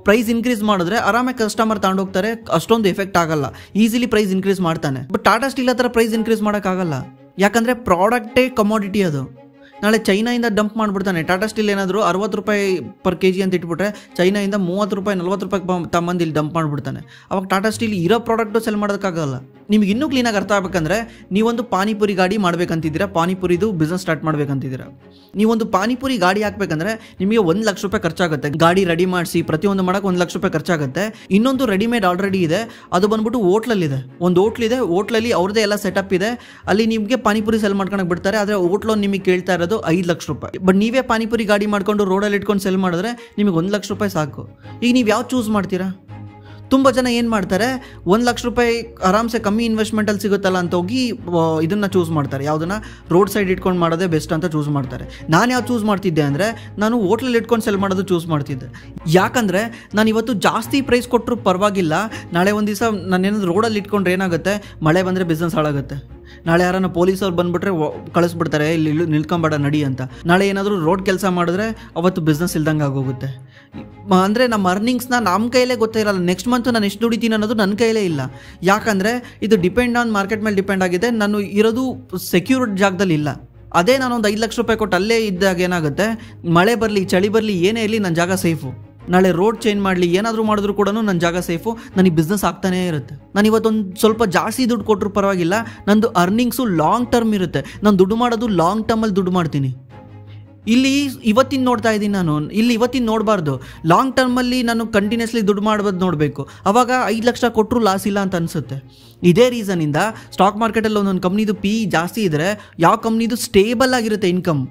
ಪ್ರೈಸ್ ಇನ್ಕ್ರೀಸ್ ಮಾಡಿದ್ರೆ ಆರಾಮಾಗಿ ಕಸ್ಟಮರ್ ತಗೊಂಡೋಗ್ತಾರೆ ಅಷ್ಟೊಂದು ಎಫೆಕ್ಟ್ ಆಗಲ್ಲ ಈಸಿಲಿ ಪ್ರೈಸ್ ಇನ್ಕ್ರೀಸ್ ಮಾಡ್ತಾನೆ ಬಟ್ ಟಾಟಾ ಸ್ಟೀಲ್ ಹತ್ರ ಪ್ರೈಸ್ ಇನ್ಕ್ರೀಸ್ ಮಾಡೋಕ್ಕಾಗಲ್ಲ ಯಾಕಂದರೆ ಪ್ರಾಡಕ್ಟೇ ಕಮಾಡಿಟಿ ಅದು ನಾಳೆ ಚೈನಾಯಿಂದ ಡಂಪ್ ಮಾಡಿಬಿಡ್ತಾನೆ ಟಾಟಾ ಸ್ಟೀಲ್ ಏನಾದರೂ ಅರವತ್ತು ರೂಪಾಯಿ ಪರ್ ಕೆ ಜಿ ಅಂತ ಇಟ್ಬಿಟ್ರೆ ಚೈನಾಯಿಂದ ಮೂವತ್ತು ರೂಪಾಯಿ ನಲ್ವತ್ತು ರೂಪಾಯಿ ತಮ್ಮಂದು ಇಲ್ಲಿ ಡಂಪ್ ಮಾಡಿಬಿಡ್ತಾನೆ ಅವಾಗ ಟಾಟಾ ಸ್ಟೀಲ್ ಇರೋ ಪ್ರಾಡಕ್ಟು ಸೆಲ್ ಮಾಡೋಕ್ಕಾಗಲ್ಲ ನಿಮ್ಗೆ ಇನ್ನೂ ಕ್ಲೀನಾಗಿ ಅರ್ಥ ಆಗಬೇಕಂದ್ರೆ ನೀವೊಂದು ಪಾನಿಪುರಿ ಗಾಡಿ ಮಾಡಬೇಕಂತಿದ್ದೀರಾ ಪಾನಿಪುರಿದು ಬಿಸ್ನೆಸ್ ಸ್ಟಾರ್ಟ್ ಮಾಡ್ಬೇಕಂತಿದ್ದೀರಾ ನೀವೊಂದು ಪಾನಿಪುರಿ ಗಾಡಿ ಹಾಕ್ಬೇಕಂದ್ರೆ ನಿಮಗೆ ಒಂದು ಲಕ್ಷ ರೂಪಾಯಿ ಖರ್ಚಾಗುತ್ತೆ ಗಾಡಿ ರೆಡಿ ಮಾಡಿಸಿ ಪ್ರತಿಯೊಂದು ಮಾಡೋಕೆ ಒಂದು ಲಕ್ಷ ರೂಪಾಯಿ ಖರ್ಚಾಗುತ್ತೆ ಇನ್ನೊಂದು ರೆಡಿಮೇಡ್ ಆಲ್ರೆಡಿ ಇದೆ ಅದು ಬಂದ್ಬಿಟ್ಟು ಹೋಟ್ಲಲ್ಲಿದೆ ಒಂದು ಓಟ್ಲಿದೆ ಓಟ್ಲಲ್ಲಿ ಅವ್ರದ್ದೇ ಎಲ್ಲ ಸೆಟಪ್ ಇದೆ ಅಲ್ಲಿ ನಿಮಗೆ ಪಾನಿಪುರಿ ಸೆಲ್ ಮಾಡ್ಕೊಳಕ್ಕೆ ಬಿಡ್ತಾರೆ ಆದರೆ ಹೋಟ್ಲು ನಿಮಗೆ ಕೇಳ್ತಾ ಇರೋದು ಐದು ಲಕ್ಷ ರೂಪಾಯಿ ಬಟ್ ನೀವೇ ಪಾನಿಪುರಿ ಗಾಡಿ ಮಾಡ್ಕೊಂಡು ರೋಡಲ್ಲಿ ಇಟ್ಕೊಂಡು ಸೆಲ್ ಮಾಡಿದ್ರೆ ನಿಮಗೆ ಒಂದು ಲಕ್ಷ ರೂಪಾಯಿ ಸಾಕು ಈಗ ನೀವು ಯಾವ ಚೂಸ್ ಮಾಡ್ತೀರಾ ತುಂಬ ಜನ ಏನು ಮಾಡ್ತಾರೆ ಒಂದು ಲಕ್ಷ ರೂಪಾಯಿ ಆರಾಮ್ಸೆ ಕಮ್ಮಿ ಇನ್ವೆಸ್ಟ್ಮೆಂಟಲ್ಲಿ ಸಿಗುತ್ತಲ್ಲ ಅಂತ ಹೋಗಿ ಇದನ್ನು ಚೂಸ್ ಮಾಡ್ತಾರೆ ಯಾವುದನ್ನು ರೋಡ್ ಸೈಡ್ ಇಟ್ಕೊಂಡು ಮಾಡೋದೇ ಬೆಸ್ಟ್ ಅಂತ ಚೂಸ್ ಮಾಡ್ತಾರೆ ನಾನು ಯಾವ ಚೂಸ್ ಮಾಡ್ತಿದ್ದೆ ಅಂದರೆ ನಾನು ಹೋಟ್ಲಲ್ಲಿ ಇಟ್ಕೊಂಡು ಸೆಲ್ ಮಾಡೋದು ಚೂಸ್ ಮಾಡ್ತಿದ್ದೆ ಯಾಕಂದರೆ ನಾನು ಇವತ್ತು ಜಾಸ್ತಿ ಪ್ರೈಸ್ ಕೊಟ್ಟರು ಪರವಾಗಿಲ್ಲ ನಾಳೆ ಒಂದು ದಿವಸ ನಾನೇನಾದ್ರು ರೋಡಲ್ಲಿ ಇಟ್ಕೊಂಡ್ರೆ ಏನಾಗುತ್ತೆ ಮಳೆ ಬಂದರೆ ಬಿಸ್ನೆಸ್ ಹಾಳಾಗುತ್ತೆ ನಾಳೆ ಯಾರನ್ನ ಪೊಲೀಸವ್ರು ಬಂದುಬಿಟ್ರೆ ಕಳಿಸ್ಬಿಡ್ತಾರೆ ಇಲ್ಲಿ ನಿಲ್ಕೊಂಬೇಡ ನಡಿ ಅಂತ ನಾಳೆ ಏನಾದರೂ ರೋಡ್ ಕೆಲಸ ಮಾಡಿದ್ರೆ ಅವತ್ತು ಬಿಸ್ನೆಸ್ ಇಲ್ದಂಗೆ ಆಗೋಗುತ್ತೆ ಅಂದರೆ ನಮ್ಮ ಅರ್ನಿಂಗ್ಸ್ನ ನಮ್ಮ ಕೈಲೇ ಗೊತ್ತೇ ಇರಲ್ಲ ನೆಕ್ಸ್ಟ್ ಮಂತ್ ನಾನು ಎಷ್ಟು ದುಡಿತೀನಿ ಅನ್ನೋದು ನನ್ನ ಕೈಲೇ ಇಲ್ಲ ಯಾಕಂದರೆ ಇದು ಡಿಪೆಂಡ್ ಆನ್ ಮಾರ್ಕೆಟ್ ಮೇಲೆ ಡಿಪೆಂಡ್ ಆಗಿದೆ ನಾನು ಇರೋದು ಸೆಕ್ಯೂರ್ಡ್ ಜಾಗದಲ್ಲಿ ಇಲ್ಲ ಅದೇ ನಾನು ಒಂದು ಐದು ಲಕ್ಷ ರೂಪಾಯಿ ಕೊಟ್ಟು ಅಲ್ಲೇ ಇದ್ದಾಗ ಏನಾಗುತ್ತೆ ಮಳೆ ಬರಲಿ ಚಳಿ ಬರಲಿ ಏನೇ ಇರಲಿ ನನ್ನ ಜಾಗ ಸೇಫು ನಾಳೆ ರೋಡ್ ಚೇಂಜ್ ಮಾಡಲಿ ಏನಾದರೂ ಮಾಡಿದ್ರು ಕೂಡ ನನ್ನ ಜಾಗ ಸೇಫು ನನಗೆ ಬಿಸ್ನೆಸ್ ಆಗ್ತಾನೇ ಇರುತ್ತೆ ನಾನು ಇವತ್ತೊಂದು ಸ್ವಲ್ಪ ಜಾಸ್ತಿ ದುಡ್ಡು ಕೊಟ್ಟರು ಪರವಾಗಿಲ್ಲ ನಂದು ಅರ್ನಿಂಗ್ಸು ಲಾಂಗ್ ಟರ್ಮ್ ಇರುತ್ತೆ ನಾನು ದುಡ್ಡು ಮಾಡೋದು ಲಾಂಗ್ ಟರ್ಮಲ್ಲಿ ದುಡ್ಡು ಮಾಡ್ತೀನಿ ಇಲ್ಲಿ ಇವತ್ತಿನ ನೋಡ್ತಾ ಇದ್ದೀನಿ ನಾನು ಇಲ್ಲಿ ಇವತ್ತಿನ ನೋಡಬಾರ್ದು ಲಾಂಗ್ ಟರ್ಮಲ್ಲಿ ನಾನು ಕಂಟಿನ್ಯೂಸ್ಲಿ ದುಡ್ಡು ಮಾಡ್ಬೋದು ನೋಡಬೇಕು ಅವಾಗ ಐದು ಲಕ್ಷ ಕೊಟ್ಟರು ಲಾಸ್ ಇಲ್ಲ ಅಂತ ಅನಿಸುತ್ತೆ ಇದೇ ರೀಸನಿಂದ ಸ್ಟಾಕ್ ಮಾರ್ಕೆಟಲ್ಲಿ ಒಂದೊಂದು ಕಂಪ್ನಿದು ಪಿ ಜಾಸ್ತಿ ಇದ್ದರೆ ಯಾವ ಕಂಪ್ನಿದು ಸ್ಟೇಬಲ್ ಆಗಿರುತ್ತೆ ಇನ್ಕಮ್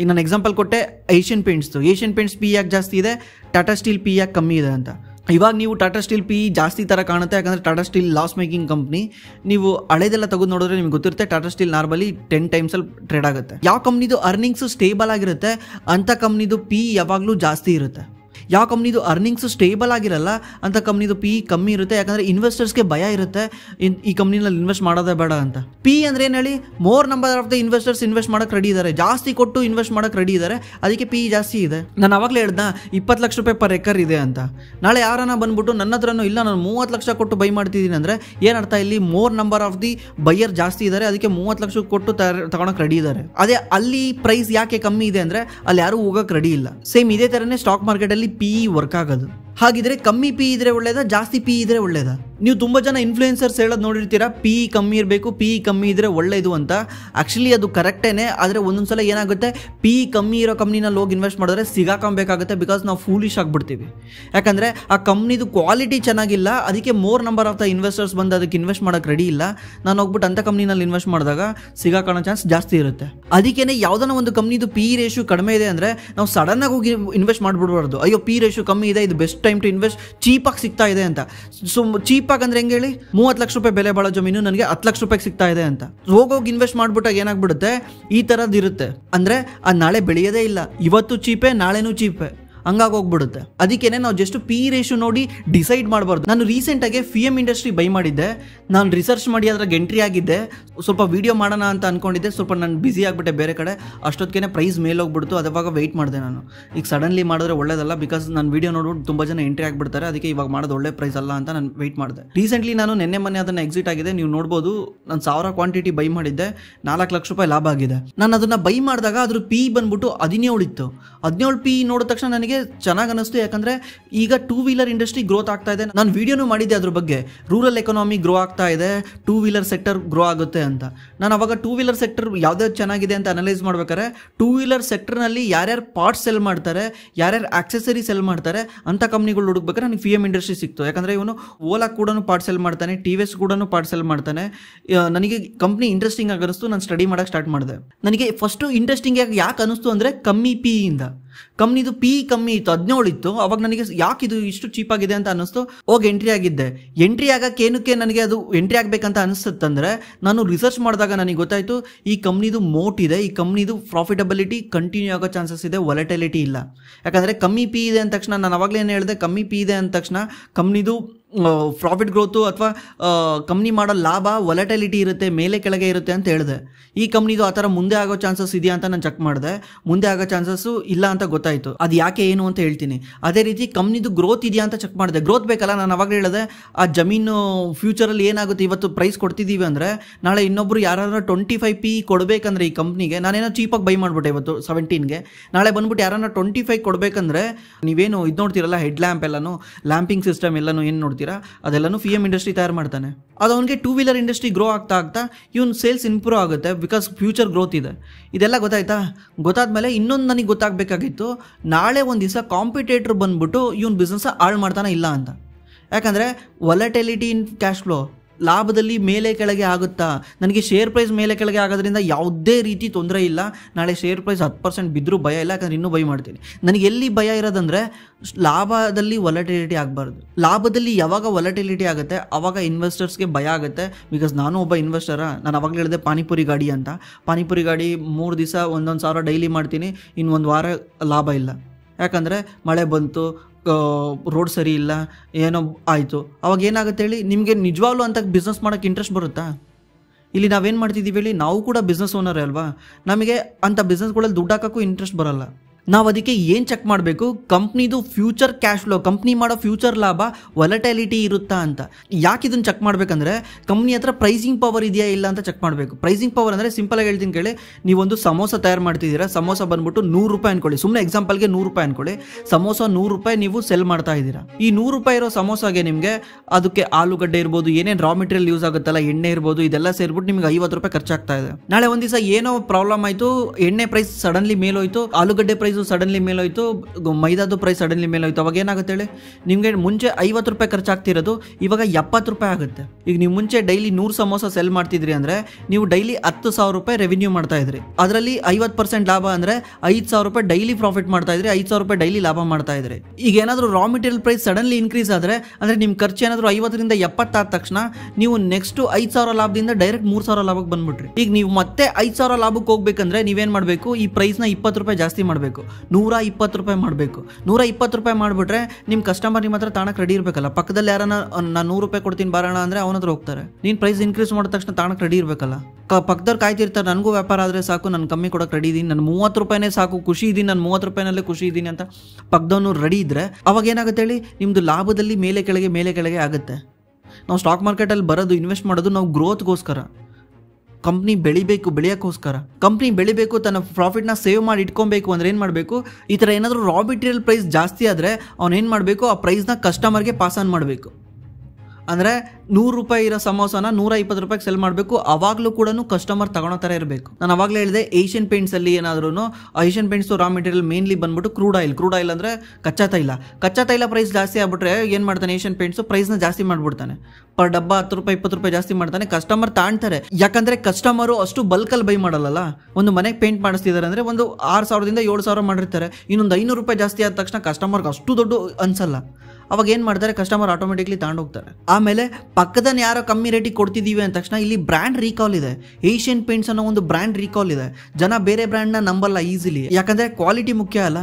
ಈಗ ನಾನು ಎಕ್ಸಾಂಪಲ್ ಕೊಟ್ಟೆ ಏಷ್ಯನ್ ಪೇಂಟ್ಸ್ದು ಏಷ್ಯನ್ ಪೇಂಟ್ಸ್ ಪಿ ಯಾಕೆ ಜಾಸ್ತಿ ಇದೆ ಟಾಟಾ ಸ್ಟೀಲ್ ಪಿ ಯಾಕೆ ಕಮ್ಮಿ ಇದೆ ಅಂತ ಇವಾಗ ನೀವು ಟಾಟಾ ಸ್ಟೀಲ್ ಪಿ ಜಾಸ್ತಿ ಥರ ಕಾಣುತ್ತೆ ಯಾಕಂದರೆ Tata Steel loss making company ನೀವು ಹಳೆದೆಲ್ಲ ತೆಗೆದು ನೋಡಿದ್ರೆ ನಿಮ್ಗೆ ಗೊತ್ತಿರುತ್ತೆ ಟಾಟಾ ಸ್ಟೀಲ್ ನಾರ್ಮಲಿ ಟೆನ್ ಟೈಮ್ಸಲ್ಲಿ ಟ್ರೇಡ್ ಆಗುತ್ತೆ ಯಾವ ಕಂಪ್ನಿದು ಅರ್ನಿಂಗ್ಸು ಸ್ಟೇಬಲ್ ಆಗಿರುತ್ತೆ ಅಂಥ ಕಂಪ್ನಿದು ಪಿ ಯಾವಾಗಲೂ ಜಾಸ್ತಿ ಇರುತ್ತೆ ಯಾವ ಕಂಪ್ನಿದು ಅರ್ನಿಂಗ್ಸ್ ಸ್ಟೇಬಲ್ ಆಗಿರಲ್ಲ ಅಂತ ಕಂಪ್ನಿದು ಪಿ ಕಮ್ಮಿ ಇರುತ್ತೆ ಯಾಕಂದರೆ ಇನ್ವೆಸ್ಟರ್ಸ್ಗೆ ಭಯ ಇರುತ್ತೆ ಈ ಕಂಪ್ನಿನಲ್ಲಿ ಇನ್ವೆಸ್ಟ್ ಮಾಡೋದೇ ಬೇಡ ಅಂತ ಪಿ ಅಂದ್ರೆ ಏನು ಹೇಳಿ more number of the investors invest ಮಾಡೋಕೆ ರೆಡಿ ಇದ್ದಾರೆ ಜಾಸ್ತಿ ಕೊಟ್ಟು ಇನ್ವೆಸ್ಟ್ ಮಾಡಕ್ಕೆ ರೆಡಿ ಇದ್ದಾರೆ ಅದಕ್ಕೆ ಪಿ ಜಾಸ್ತಿ ಇದೆ ನಾನು ಆವಾಗಲೇ ಹೇಳ್ದ ಇಪ್ಪತ್ತು ಲಕ್ಷ ರೂಪಾಯಿ ಪರ್ ಎಕರ್ ಇದೆ ಅಂತ ನಾಳೆ ಯಾರನ್ನ ಬಂದ್ಬಿಟ್ಟು ನನ್ನ ಹತ್ರನೂ ಇಲ್ಲ ನಾನು ಮೂವತ್ತು ಲಕ್ಷ ಕೊಟ್ಟು ಬೈ ಮಾಡ್ತಿದ್ದೀನಿ ಅಂದರೆ ಏನರ್ಥ ಇಲ್ಲಿ more number of the buyer ಜಾಸ್ತಿ ಇದ್ದಾರೆ ಅದಕ್ಕೆ ಮೂವತ್ತು ಲಕ್ಷ ಕೊಟ್ಟು ತಗೊಳಕ್ಕೆ ರೆಡಿ ಇದ್ದಾರೆ ಅದೇ ಅಲ್ಲಿ ಪ್ರೈಸ್ ಯಾಕೆ ಕಮ್ಮಿ ಇದೆ ಅಂದರೆ ಅಲ್ಲಿ ಯಾರೂ ಹೋಗೋಕೆ ರೆಡಿ ಇಲ್ಲ ಸೇಮ್ ಇದೇ ಥರನೇ ಸ್ಟಾಕ್ ಮಾರ್ಕೆಟಲ್ಲಿ ಪಿ ವರ್ಕ್ ಆಗೋದು ಹಾಗಿದ್ರೆ ಕಮ್ಮಿ ಪಿ ಇದ್ರೆ ಒಳ್ಳೇದಾ ಜಾಸ್ತಿ ಪಿ ಇದ್ರೆ ಒಳ್ಳೇದಾ ನೀವು ತುಂಬ ಜನ ಇನ್ಫ್ಲೂಯೆನ್ಸರ್ಸ್ ಹೇಳೋದು ನೋಡಿರ್ತೀರ ಪಿ ಇ ಕಮ್ಮಿ ಇರಬೇಕು ಪಿ ಇ ಕಮ್ಮಿ ಇದ್ದರೆ ಒಳ್ಳೆಯದು ಅಂತ ಆ್ಯಕ್ಚುಲಿ ಅದು ಕರೆಕ್ಟೇ ಆದರೆ ಒಂದೊಂದು ಸಲ ಏನಾಗುತ್ತೆ ಪಿ ಇ ಕಮ್ಮಿ ಇರೋ ಕಂಪ್ನಿನಲ್ಲಿ ಹೋಗಿ ಇನ್ವೆಸ್ಟ್ ಮಾಡಿದ್ರೆ ಸಿಗಾಕೊಂಬೇಕಾಗುತ್ತೆ ಬಿಕಾಸ್ ನಾವು ಫೂಲಿಶ್ ಆಗಿಬಿಡ್ತೀವಿ ಯಾಕಂದರೆ ಆ ಕಂಪ್ನಿದು ಕ್ವಾಲಿಟಿ ಚೆನ್ನಾಗಿಲ್ಲ ಅದಕ್ಕೆ more number of the investors ಬಂದು ಅದಕ್ಕೆ ಇನ್ವೆಸ್ಟ್ ಮಾಡೋಕ್ಕೆ ರೆಡಿ ಇಲ್ಲ ನಾನು ಹೋಗ್ಬಿಟ್ಟು ಅಂಥ ಕಂಪ್ನಿನಲ್ಲಿ ಇನ್ವೆಸ್ಟ್ ಮಾಡಿದಾಗ ಸಿಗಾಕೊಳ್ಳೋ ಚಾನ್ಸ್ ಜಾಸ್ತಿ ಇರುತ್ತೆ ಅದಕ್ಕೇ ಯಾವುದೋ ಒಂದು ಕಂಪ್ನಿದು ಪಿ ರೇಷು ಕಡಿಮೆ ಇದೆ ಅಂದರೆ ನಾವು ಸಡನ್ನಾಗಿ ಹೋಗಿ ಇನ್ವೆಸ್ಟ್ ಮಾಡಿಬಿಡ್ಬಾರ್ದು ಅಯ್ಯೋ ಪಿ ರೇಷು ಕಮ್ಮಿ ಇದೆ ಇದು ಬೆಸ್ಟ್ ಟೈಮ್ ಟು ಇನ್ವೆಸ್ಟ್ ಚೀಪಾಗಿ ಸಿಗ್ತಾ ಇದೆ ಅಂತ ಸೊ ಚೀಪ್ ಪಾಕ್ ಅಂದ್ರೆ ಹೆಂಗೆ ಹೇಳಿ ಮೂವತ್ತು ಲಕ್ಷ ರೂಪಾಯಿ ಬೆಲೆ ಬಾಳೋ ಜಮೀನು ನನಗೆ ಹತ್ತು ಲಕ್ಷ ರೂಪಾಯಿಗೆ ಸಿಗ್ತಾ ಇದೆ ಅಂತ ಹೋಗೋಗಿ ಇನ್ವೆಸ್ಟ್ ಮಾಡ್ಬಿಟ್ಟಾಗ ಏನಾಗ್ಬಿಡುತ್ತೆ ಈ ಥರದ್ದು ಇರುತ್ತೆ ಅಂದರೆ ಅದು ನಾಳೆ ಬೆಳೆಯೋದೇ ಇಲ್ಲ ಇವತ್ತು ಚೀಪೆ ನಾಳೆನೂ ಚೀಪೆ ಹಂಗಾಗಿ ಹೋಗ್ಬಿಡುತ್ತೆ ಅದಕ್ಕೇನೆ ನಾವು ಜಸ್ಟ್ ಪಿ ರೇಷು ನೋಡಿ ಡಿಸೈಡ್ ಮಾಡಬಾರ್ದು ನಾನು ರೀಸೆಂಟಾಗಿ ಫಿ ಎಮ್ ಇಂಡಸ್ಟ್ರಿ ಬೈ ಮಾಡಿದ್ದೆ ನಾನು ರಿಸರ್ಚ್ ಮಾಡಿ ಅದ್ರಾಗ ಎಂಟ್ರಿ ಆಗಿದ್ದೆ ಸ್ವಲ್ಪ ವೀಡಿಯೋ ಮಾಡೋಣ ಅಂತ ಅನ್ಕೊಂಡಿದ್ದೆ ಸ್ವಲ್ಪ ನಾನು ಬಿಸಿ ಆಗಿಬಿಟ್ಟೆ ಬೇರೆ ಕಡೆ ಅಷ್ಟೊತ್ತಿಗೆ ಪ್ರೈಸ್ ಹೋಗ್ಬಿಡ್ತು ಅದವಾಗ ವೆಯ್ಟ್ ಮಾಡಿದೆ ನಾನು ಈಗ ಸಡನ್ಲಿ ಮಾಡಿದ್ರೆ ಒಳ್ಳೇದಲ್ಲ ಬಿಕಾಸ್ ನಾನು ವೀಡಿಯೋ ನೋಡ್ಬಿಟ್ಟು ತುಂಬ ಜನ ಎಂಟ್ರಿ ಆಗಿಬಿಡ್ತಾರೆ ಅದಕ್ಕೆ ಇವಾಗ ಮಾಡೋದು ಒಳ್ಳೆ ಪ್ರೈಸ್ ಅಲ್ಲ ಅಂತ ನಾನು ವೆಯ್ಟ್ ಮಾಡಿದೆ ರೀಸೆಂಟ್ಲಿ ನಾನು ನಿನ್ನೆ ಮೊನ್ನೆ ಅದನ್ನು ಎಕ್ಸಿಟ್ ಆಗಿದೆ ನೀವು ನೋಡ್ಬೋದು ನಾನು ಸಾವಿರ ಕ್ವಾಂಟಿಟಿ ಬೈ ಮಾಡಿದ್ದೆ ನಾಲ್ಕು ಲಕ್ಷ ರೂಪಾಯಿ ಲಾಭ ಆಗಿದೆ ನಾನು ಅದನ್ನು ಬೈ ಮಾಡಿದಾಗ ಅದ್ರ ಪಿ ಬಂದ್ಬಿಟ್ಟು ಹದಿನೇಳು ಇತ್ತು ಹದಿನೇಳು ಪಿ ನೋಡಿದ ತಕ್ಷಣ ನನಗೆ ಚೆನ್ನಾಗಿ ಅನಿಸ್ತು ಯಾಕಂದರೆ ಈಗ ಟೂ ವೀಲರ್ ಇಂಡಸ್ಟ್ರಿ ಗ್ರೋತ್ ಆಗ್ತಾ ಇದೆ ನಾನು ವೀಡಿಯೋನು ಮಾಡಿದ್ದೆ ಅದ್ರ ಬಗ್ಗೆ ರೂರಲ್ ಎಕನಾಮಿ ಗ್ರೋ ಆಗ್ತಾ ಇದೆ ಟೂ ವೀಲರ್ ಸೆಕ್ಟರ್ ಗ್ರೋ ಆಗುತ್ತೆ ಅಂತ ನಾನು ಅವಾಗ ಟೂ ವೀಲರ್ ಸೆಕ್ಟರ್ ಯಾವುದೇ ಚೆನ್ನಾಗಿದೆ ಅಂತ ಅನಲೈಸ್ ಮಾಡ್ಬೇಕಾದ್ರೆ ಟೂ ವೀಲರ್ ಸೆಕ್ಟರ್ನಲ್ಲಿ ಯಾರ್ಯಾರು ಪಾರ್ಟ್ಸ್ ಸೆಲ್ ಮಾಡ್ತಾರೆ ಯಾರ್ಯಾರು ಆಕ್ಸೆಸರಿ ಸೆಲ್ ಮಾಡ್ತಾರೆ ಅಂಥ ಕಂಪ್ನಿಗಳು ಹುಡುಕ್ಬೇಕಾದ್ರೆ ನನಗೆ ಫಿ ಎಮ್ ಇಂಡಸ್ಟ್ರಿ ಸಿಕ್ತು ಯಾಕಂದರೆ ಇವನು ಓಲಾ ಕೂಡ ಪಾರ್ಟ್ ಸೆಲ್ ಮಾಡ್ತಾನೆ ಟಿ ವಿ ಎಸ್ ಕೂಡ ಪಾರ್ಟ್ ಸೆಲ್ ಮಾಡ್ತಾನೆ ನನಗೆ ಕಂಪ್ನಿ ಇಂಟ್ರೆಸ್ಟಿಂಗ್ ಅನಿಸ್ತು ನಾನು ಸ್ಟಡಿ ಮಾಡೋಕ್ಕೆ ಸ್ಟಾರ್ಟ್ ಮಾಡಿದೆ ನನಗೆ ಫಸ್ಟು ಇಂಟ್ರೆಸ್ಟಿಂಗ್ ಯಾಕೆ ಅನಿಸ್ತು ಅಂದರೆ ಕಮ್ಮಿ ಪಿ ಇಂದ ಕಂಪ್ನಿದು ಪಿ ಕಮ್ಮಿ ಇತ್ತು ಹದಿನೇಳು ಇತ್ತು ಅವಾಗ ನನಗೆ ಯಾಕೆ ಇದು ಇಷ್ಟು ಚೀಪ್ ಆಗಿದೆ ಅಂತ ಅನ್ನಿಸ್ತು ಹೋಗಿ ಎಂಟ್ರಿ ಆಗಿದ್ದೆ ಎಂಟ್ರಿ ಆಗಕ್ಕೆ ಏನಕ್ಕೆ ನನಗೆ ಅದು ಎಂಟ್ರಿ ಆಗಬೇಕಂತ ಅನಿಸುತ್ತಂದರೆ ನಾನು ರಿಸರ್ಚ್ ಮಾಡಿದಾಗ ನನಗೆ ಗೊತ್ತಾಯಿತು ಈ ಕಂಪ್ನಿದು ಮೋಟ್ ಇದೆ ಈ ಕಂಪ್ನಿದು ಪ್ರಾಫಿಟಬಿಲಿಟಿ ಕಂಟಿನ್ಯೂ ಆಗೋ ಚಾನ್ಸಸ್ ಇದೆ ಒಲೆಟೆಲಿಟಿ ಇಲ್ಲ ಯಾಕಂದರೆ ಕಮ್ಮಿ ಪಿ ಇದೆ ಅಂದ ತಕ್ಷಣ ನಾನು ಅವಾಗಲೇ ಏನು ಹೇಳಿದೆ ಕಮ್ಮಿ ಪಿ ಇದೆ ಅಂದ ತಕ್ಷಣ ಕಂಪ್ನಿದು ಪ್ರಾಫಿಟ್ ಗ್ರೋತು ಅಥವಾ ಕಂಪ್ನಿ ಮಾಡೋ ಲಾಭ ಒಲಟಲಿಟಿ ಇರುತ್ತೆ ಮೇಲೆ ಕೆಳಗೆ ಇರುತ್ತೆ ಅಂತ ಹೇಳಿದೆ ಈ ಕಂಪ್ನಿದು ಆ ಥರ ಮುಂದೆ ಆಗೋ ಚಾನ್ಸಸ್ ಇದೆಯಾ ಅಂತ ನಾನು ಚೆಕ್ ಮಾಡಿದೆ ಮುಂದೆ ಆಗೋ ಚಾನ್ಸಸ್ಸು ಇಲ್ಲ ಅಂತ ಗೊತ್ತಾಯಿತು ಅದು ಯಾಕೆ ಏನು ಅಂತ ಹೇಳ್ತೀನಿ ಅದೇ ರೀತಿ ಕಂಪ್ನಿದು ಗ್ರೋತ್ ಇದೆಯಾ ಅಂತ ಚೆಕ್ ಮಾಡಿದೆ ಗ್ರೋತ್ ಬೇಕಲ್ಲ ನಾನು ಅವಾಗ ಹೇಳಿದೆ ಆ ಜಮೀನು ಫ್ಯೂಚರಲ್ಲಿ ಏನಾಗುತ್ತೆ ಇವತ್ತು ಪ್ರೈಸ್ ಕೊಡ್ತಿದ್ದೀವಿ ಅಂದರೆ ನಾಳೆ ಇನ್ನೊಬ್ರು ಯಾರಾದ್ರೂ ಟ್ವೆಂಟಿ ಫೈವ್ ಪಿ ಕೊಡಬೇಕಂದ್ರೆ ಈ ಕಂಪ್ನಿಗೆ ನಾನೇನೋ ಚೀಪಾಗಿ ಬೈ ಮಾಡಿಬಿಟ್ಟೆ ಇವತ್ತು ಸೆವೆಂಟೀನ್ಗೆ ನಾಳೆ ಬಂದ್ಬಿಟ್ಟು ಯಾರನ್ನ ಟ್ವೆಂಟಿ ಫೈವ್ ಕೊಡಬೇಕಂದ್ರೆ ನೀವೇನು ಇದು ನೋಡ್ತೀರಲ್ಲ ಹೆಡ್ ಲ್ಯಾಂಪ್ ಎಲ್ಲನೂ ಲ್ಯಾಂಪಿಂಗ್ ಸಿಸ್ಟಮ್ ಎಲ್ಲನೂ ಏನು ನೋಡ್ತೀವಿ ನೋಡ್ತೀರಾ ಅದೆಲ್ಲನೂ ಫಿ ಎಮ್ ಇಂಡಸ್ಟ್ರಿ ತಯಾರು ಮಾಡ್ತಾನೆ ಅದು ಅವನಿಗೆ ಟೂ ವೀಲರ್ ಇಂಡಸ್ಟ್ರಿ ಗ್ರೋ ಆಗ್ತಾ ಆಗ್ತಾ ಇವ್ನ ಸೇಲ್ಸ್ ಇಂಪ್ರೂವ್ ಆಗುತ್ತೆ ಬಿಕಾಸ್ ಫ್ಯೂಚರ್ ಗ್ರೋತ್ ಇದೆ ಇದೆಲ್ಲ ಗೊತ್ತಾಯ್ತಾ ಗೊತ್ತಾದ್ಮೇಲೆ ಇನ್ನೊಂದು ನನಗೆ ಗೊತ್ತಾಗಬೇಕಾಗಿತ್ತು ನಾಳೆ ಒಂದು ದಿವಸ ಕಾಂಪಿಟೇಟರ್ ಬಂದ್ಬಿಟ್ಟು ಇವನು ಬಿಸ್ನೆಸ್ ಹಾಳು ಮಾಡ್ತಾನೆ ಇಲ್ಲ ಅಂತ ಯಾಕಂದರೆ ವಲಟೆಲಿಟಿ ಇನ್ ಕ್ಯಾಶ್ ಫ್ಲೋ ಲಾಭದಲ್ಲಿ ಮೇಲೆ ಕೆಳಗೆ ಆಗುತ್ತಾ ನನಗೆ ಶೇರ್ ಪ್ರೈಸ್ ಮೇಲೆ ಕೆಳಗೆ ಆಗೋದ್ರಿಂದ ಯಾವುದೇ ರೀತಿ ತೊಂದರೆ ಇಲ್ಲ ನಾಳೆ ಶೇರ್ ಪ್ರೈಸ್ ಹತ್ತು ಪರ್ಸೆಂಟ್ ಬಿದ್ದರೂ ಭಯ ಇಲ್ಲ ಯಾಕಂದ್ರೆ ಇನ್ನೂ ಬೈ ಮಾಡ್ತೀನಿ ನನಗೆ ಎಲ್ಲಿ ಭಯ ಇರೋದಂದರೆ ಲಾಭದಲ್ಲಿ ವಲಟಿಲಿಟಿ ಆಗಬಾರ್ದು ಲಾಭದಲ್ಲಿ ಯಾವಾಗ ವಲಟಿಲಿಟಿ ಆಗುತ್ತೆ ಆವಾಗ ಇನ್ವೆಸ್ಟರ್ಸ್ಗೆ ಭಯ ಆಗುತ್ತೆ ಬಿಕಾಸ್ ನಾನು ಒಬ್ಬ ಇನ್ವೆಸ್ಟರ ನಾನು ಅವಾಗಲೇ ಹೇಳಿದೆ ಪಾನಿಪುರಿ ಗಾಡಿ ಅಂತ ಪಾನಿಪುರಿ ಗಾಡಿ ಮೂರು ದಿವಸ ಒಂದೊಂದು ಸಾವಿರ ಡೈಲಿ ಮಾಡ್ತೀನಿ ಇನ್ನೊಂದು ವಾರ ಲಾಭ ಇಲ್ಲ ಯಾಕಂದರೆ ಮಳೆ ಬಂತು ರೋಡ್ ಸರಿ ಇಲ್ಲ ಏನೋ ಆಯಿತು ಅವಾಗ ಏನಾಗುತ್ತೆ ಹೇಳಿ ನಿಮಗೆ ನಿಜವಾಗ್ಲೂ ಅಂತ ಬಿಸ್ನೆಸ್ ಮಾಡೋಕ್ಕೆ ಇಂಟ್ರೆಸ್ಟ್ ಬರುತ್ತಾ ಇಲ್ಲಿ ನಾವೇನು ಮಾಡ್ತಿದ್ದೀವಿ ಹೇಳಿ ನಾವು ಕೂಡ ಬಿಸ್ನೆಸ್ ಓನರ್ ಅಲ್ವಾ ನಮಗೆ ಅಂಥ ಬಿಸ್ನೆಸ್ಗಳಲ್ಲಿ ದುಡ್ಡು ಹಾಕೋಕ್ಕೂ ಇಂಟ್ರೆಸ್ಟ್ ಬರಲ್ಲ ನಾವು ಅದಕ್ಕೆ ಏನು ಚೆಕ್ ಮಾಡಬೇಕು ಕಂಪ್ನಿದು ಫ್ಯೂಚರ್ ಕ್ಯಾಶ್ ಫ್ಲೋ ಕಂಪ್ನಿ ಮಾಡೋ ಫ್ಯೂಚರ್ ಲಾಭ ವಲಟೈಲಿಟಿ ಇರುತ್ತಾ ಅಂತ ಯಾಕೆ ಇದನ್ನು ಚೆಕ್ ಮಾಡಬೇಕಂದ್ರೆ ಕಂಪ್ನಿ ಹತ್ರ ಪ್ರೈಸಿಂಗ್ ಪವರ್ ಇದೆಯಾ ಇಲ್ಲ ಅಂತ ಚೆಕ್ ಮಾಡಬೇಕು ಪ್ರೈಸಿಂಗ್ ಪವರ್ ಅಂದರೆ ಆಗಿ ಹೇಳ್ತೀನಿ ಕೇಳಿ ನೀವೊಂದು ಸಮೋಸ ತಯಾರು ಮಾಡ್ತಿದ್ದೀರಾ ಸಮೋಸ ಬಂದ್ಬಿಟ್ಟು ನೂರು ರೂಪಾಯಿ ಅನ್ಕೊಳ್ಳಿ ಸುಮ್ಮನೆ ಎಕ್ಸಾಂಪಲ್ಗೆ ನೂರು ರೂಪಾಯಿ ಅನ್ಕೊಳ್ಳಿ ಸಮೋಸ ನೂರು ರೂಪಾಯಿ ನೀವು ಸೆಲ್ ಮಾಡ್ತಾ ಇದ್ದೀರಾ ಈ ನೂರು ರೂಪಾಯಿ ಇರೋ ಸಮೋಸಾಗೆ ನಿಮಗೆ ಅದಕ್ಕೆ ಆಲೂಗಡ್ಡೆ ಇರ್ಬೋದು ಏನೇನು ರಾ ಮೆಟೀರಿಯಲ್ ಯೂಸ್ ಆಗುತ್ತಲ್ಲ ಎಣ್ಣೆ ಇರ್ಬೋದು ಇದೆಲ್ಲ ಸೇರ್ಬಿಟ್ಟು ನಿಮಗೆ ಐವತ್ತು ರೂಪಾಯಿ ಖರ್ಚಾಗ್ತಾ ಇದೆ ನಾಳೆ ಒಂದು ದಿವಸ ಏನೋ ಪ್ರಾಬ್ಲಮ್ ಆಯಿತು ಎಣ್ಣೆ ಪ್ರೈಸ್ ಸಡನ್ಲಿ ಮೇಲೋಯ್ತು ಆಲೂಗಡ್ಡೆ ಪ್ರೈಸ್ ಪ್ರೈಸು ಸಡನ್ಲಿ ಮೇಲೋಯ್ತು ಮೈದಾದು ಪ್ರೈಸ್ ಸಡನ್ಲಿ ಮೇಲೋಯ್ತು ಅವಾಗ ಏನಾಗುತ್ತೆ ಹೇಳಿ ನಿಮಗೆ ಮುಂಚೆ ಐವತ್ತು ರೂಪಾಯಿ ಖರ್ಚಾಗ್ತಿರೋದು ಇವಾಗ ಎಪ್ಪತ್ತು ರೂಪಾಯಿ ಆಗುತ್ತೆ ಈಗ ನೀವು ಮುಂಚೆ ಡೈಲಿ ನೂರು ಸಮೋಸ ಸೆಲ್ ಮಾಡ್ತಿದ್ರಿ ಅಂದರೆ ನೀವು ಡೈಲಿ ಹತ್ತು ಸಾವಿರ ರೂಪಾಯಿ ರೆವಿನ್ಯೂ ಮಾಡ್ತಾ ಇದ್ರಿ ಅದರಲ್ಲಿ ಐವತ್ತು ಪರ್ಸೆಂಟ್ ಲಾಭ ಅಂದರೆ ಐದು ಸಾವಿರ ರೂಪಾಯಿ ಡೈಲಿ ಪ್ರಾಫಿಟ್ ಮಾಡ್ತಾ ಇದ್ರಿ ಐದು ಸಾವಿರ ರೂಪಾಯಿ ಡೈಲಿ ಲಾಭ ಮಾಡ್ತಾ ಇದ್ರಿ ಈಗ ಏನಾದರೂ raw material price suddenly increase ಆದರೆ ಅಂದರೆ ನಿಮ್ಮ ಖರ್ಚು ಏನಾದರೂ ಐವತ್ತರಿಂದ ಎಪ್ಪತ್ತಾದ ತಕ್ಷಣ ನೀವು ನೆಕ್ಸ್ಟ್ ಐದು ಸಾವಿರ ಲಾಭದಿಂದ ಡೈರೆಕ್ಟ್ ಮೂರು ಸಾವಿರ ಲಾಭಕ್ಕೆ ಬಂದ್ಬಿಟ್ರಿ ಈಗ ನೀವು ಮತ್ತೆ ಐದು ಸಾವಿರ ಲಾಭಕ್ಕೆ ಹೋಗ್ಬೇಕಂದ್ರೆ ನೀವೇನು ಮಾಡಬೇಕು ಈ ಪ್ರೈಸ್ನ ಇಪ್ಪತ್ತು ರೂಪಾಯಿ ಜಾಸ್ತಿ ಮಾಡಬೇಕು ಮಾಡಬೇಕು ನೂರ ಇಪ್ಪತ್ತು ರೂಪಾಯಿ ಮಾಡಬೇಕು ನೂರ ಇಪ್ಪತ್ತು ರೂಪಾಯಿ ಮಾಡಿಬಿಟ್ರೆ ನಿಮ್ಮ ಕಸ್ಟಮರ್ ನಿಮ್ಮ ಹತ್ರ ತಾಣಕ್ಕೆ ರೆಡಿ ಇರಬೇಕಲ್ಲ ಪಕ್ಕದಲ್ಲಿ ಯಾರನ್ನ ನಾನು ನೂರು ರೂಪಾಯಿ ಕೊಡ್ತೀನಿ ಬರೋಣ ಅಂದರೆ ಅವನ ಹತ್ರ ಹೋಗ್ತಾರೆ ನೀನು ಪ್ರೈಸ್ ಇನ್ಕ್ರೀಸ್ ಮಾಡಿದ ತಕ್ಷಣ ತಾಣಕ್ಕೆ ರೆಡಿ ಇರಬೇಕಲ್ಲ ಕ ಪಕ್ಕದವ್ರು ಕಾಯ್ತಿರ್ತಾರೆ ನನಗೂ ವ್ಯಾಪಾರ ಆದರೆ ಸಾಕು ನಾನು ಕಮ್ಮಿ ಕೊಡೋಕೆ ರೆಡಿ ಇದ್ದೀನಿ ನಾನು ಮೂವತ್ತು ರೂಪಾಯಿನೇ ಸಾಕು ಖುಷಿ ಇದ್ದೀನಿ ನಾನು ಮೂವತ್ತು ರೂಪಾಯಿನಲ್ಲೇ ಖುಷಿ ಇದ್ದೀನಿ ಅಂತ ಪಕ್ಕದವನು ರೆಡಿ ಇದ್ದರೆ ಅವಾಗ ಏನಾಗುತ್ತೆ ಹೇಳಿ ನಿಮ್ಮದು ಲಾಭದಲ್ಲಿ ಮೇಲೆ ಕೆಳಗೆ ಮೇಲೆ ಕೆಳಗೆ ಆಗುತ್ತೆ ನಾವು ಸ್ಟಾಕ್ ಮಾರ್ಕೆಟಲ್ಲಿ ಬರೋದು ಇನ್ವೆಸ್ಟ್ ಮಾಡೋದು ನಾವು ಗ್ರೋತ್ಗೋಸ್ಕರ ಕಂಪ್ನಿ ಬೆಳಿಬೇಕು ಬೆಳೆಯೋಕ್ಕೋಸ್ಕರ ಕಂಪ್ನಿ ಬೆಳಿಬೇಕು ತನ್ನ ಪ್ರಾಫಿಟ್ನ ಸೇವ್ ಮಾಡಿ ಇಟ್ಕೊಬೇಕು ಅಂದ್ರೆ ಏನು ಮಾಡಬೇಕು ಈ ಥರ ಏನಾದರೂ ರಾ ಮೆಟೀರಿಯಲ್ ಪ್ರೈಸ್ ಜಾಸ್ತಿ ಆದರೆ ಅವನೇನು ಏನು ಮಾಡಬೇಕು ಆ ಪ್ರೈಸ್ನ ಕಸ್ಟಮರ್ಗೆ ಪಾಸ್ ಆನ್ ಮಾಡಬೇಕು ಅಂದರೆ ನೂರು ರೂಪಾಯಿ ಇರೋ ಸಮೋಸನ ನೂರ ಇಪ್ಪತ್ತು ರೂಪಾಯಿಗೆ ಸೆಲ್ ಮಾಡಬೇಕು ಅವಾಗಲೂ ಕೂಡ ಕಸ್ಟಮರ್ ತಗೊಳೋ ಥರ ಇರಬೇಕು ನಾನು ಅವಾಗಲೇ ಹೇಳಿದೆ ಏಷ್ಯನ್ ಪೇಂಟ್ಸಲ್ಲಿ ಏನಾದ್ರೂ Asian Paints raw material mainly ಬಂದ್ಬಿಟ್ಟು ಕ್ರೂಡ್ ಆಯಿಲ್ ಕ್ರೂಡ್ ಆಯಿಲ್ ಅಂದರೆ ಕಚ್ಚಾ ತೈಲ ಕಚ್ಚಾ ತೈಲ ಪ್ರೈಸ್ ಜಾಸ್ತಿ ಆಗ್ಬಿಟ್ರೆ ಏನು ಮಾಡ್ತಾನೆ ಏಷ್ಯನ್ ಪೇಂಟ್ಸು ಪ್ರೈಸ್ನ ಜಾಸ್ತಿ ಮಾಡಿಬಿಡ್ತಾನೆ ಪರ್ ಡಬ್ಬ ಹತ್ತು ರೂಪಾಯಿ ಇಪ್ಪತ್ತು ರೂಪಾಯಿ ಜಾಸ್ತಿ ಮಾಡ್ತಾನೆ ಕಸ್ಟಮರ್ ತಾಣ್ತಾರೆ ಯಾಕಂದರೆ ಕಸ್ಟಮರು ಅಷ್ಟು ಬಲ್ಕಲ್ಲಿ ಬೈ ಮಾಡಲ್ಲ ಒಂದು ಮನೆಗೆ ಪೇಂಟ್ ಮಾಡಿಸ್ತಿದ್ದಾರೆ ಅಂದರೆ ಒಂದು ಆರು ಸಾವಿರದಿಂದ ಏಳು ಸಾವಿರ ಮಾಡಿರ್ತಾರೆ ಇನ್ನೊಂದು ಐನೂರು ರೂಪಾಯಿ ಜಾಸ್ತಿ ಆದ ತಕ್ಷಣ ಕಸ್ಟಮರ್ಗೆ ಅಷ್ಟು ದೊಡ್ಡ ಅನ್ಸಲ್ಲ ಅವಾಗ ಏನು ಮಾಡ್ತಾರೆ ಕಸ್ಟಮರ್ ಆಟೋಮೆಟಿಕ್ಲಿ ತಗೊಂಡು ಹೋಗ್ತಾರೆ ಆಮೇಲೆ ಪಕ್ಕದನ್ನ ಯಾರೋ ಕಮ್ಮಿ ರೇಟಿಗೆ ಕೊಡ್ತಿದ್ದೀವಿ ಅಂದ ತಕ್ಷಣ ಇಲ್ಲಿ ಬ್ರ್ಯಾಂಡ್ ರೀಕಾಲ್ ಇದೆ ಏಷ್ಯನ್ ಪೇಂಟ್ಸ್ ಅನ್ನೋ ಒಂದು ಬ್ರ್ಯಾಂಡ್ ರೀಕಾಲ್ ಇದೆ ಜನ ಬೇರೆ ಬ್ರ್ಯಾಂಡ್ನ ನಂಬಲ್ಲ ಈಸಿಲಿ ಯಾಕಂದರೆ ಕ್ವಾಲಿಟಿ ಮುಖ್ಯ ಅಲ್ಲ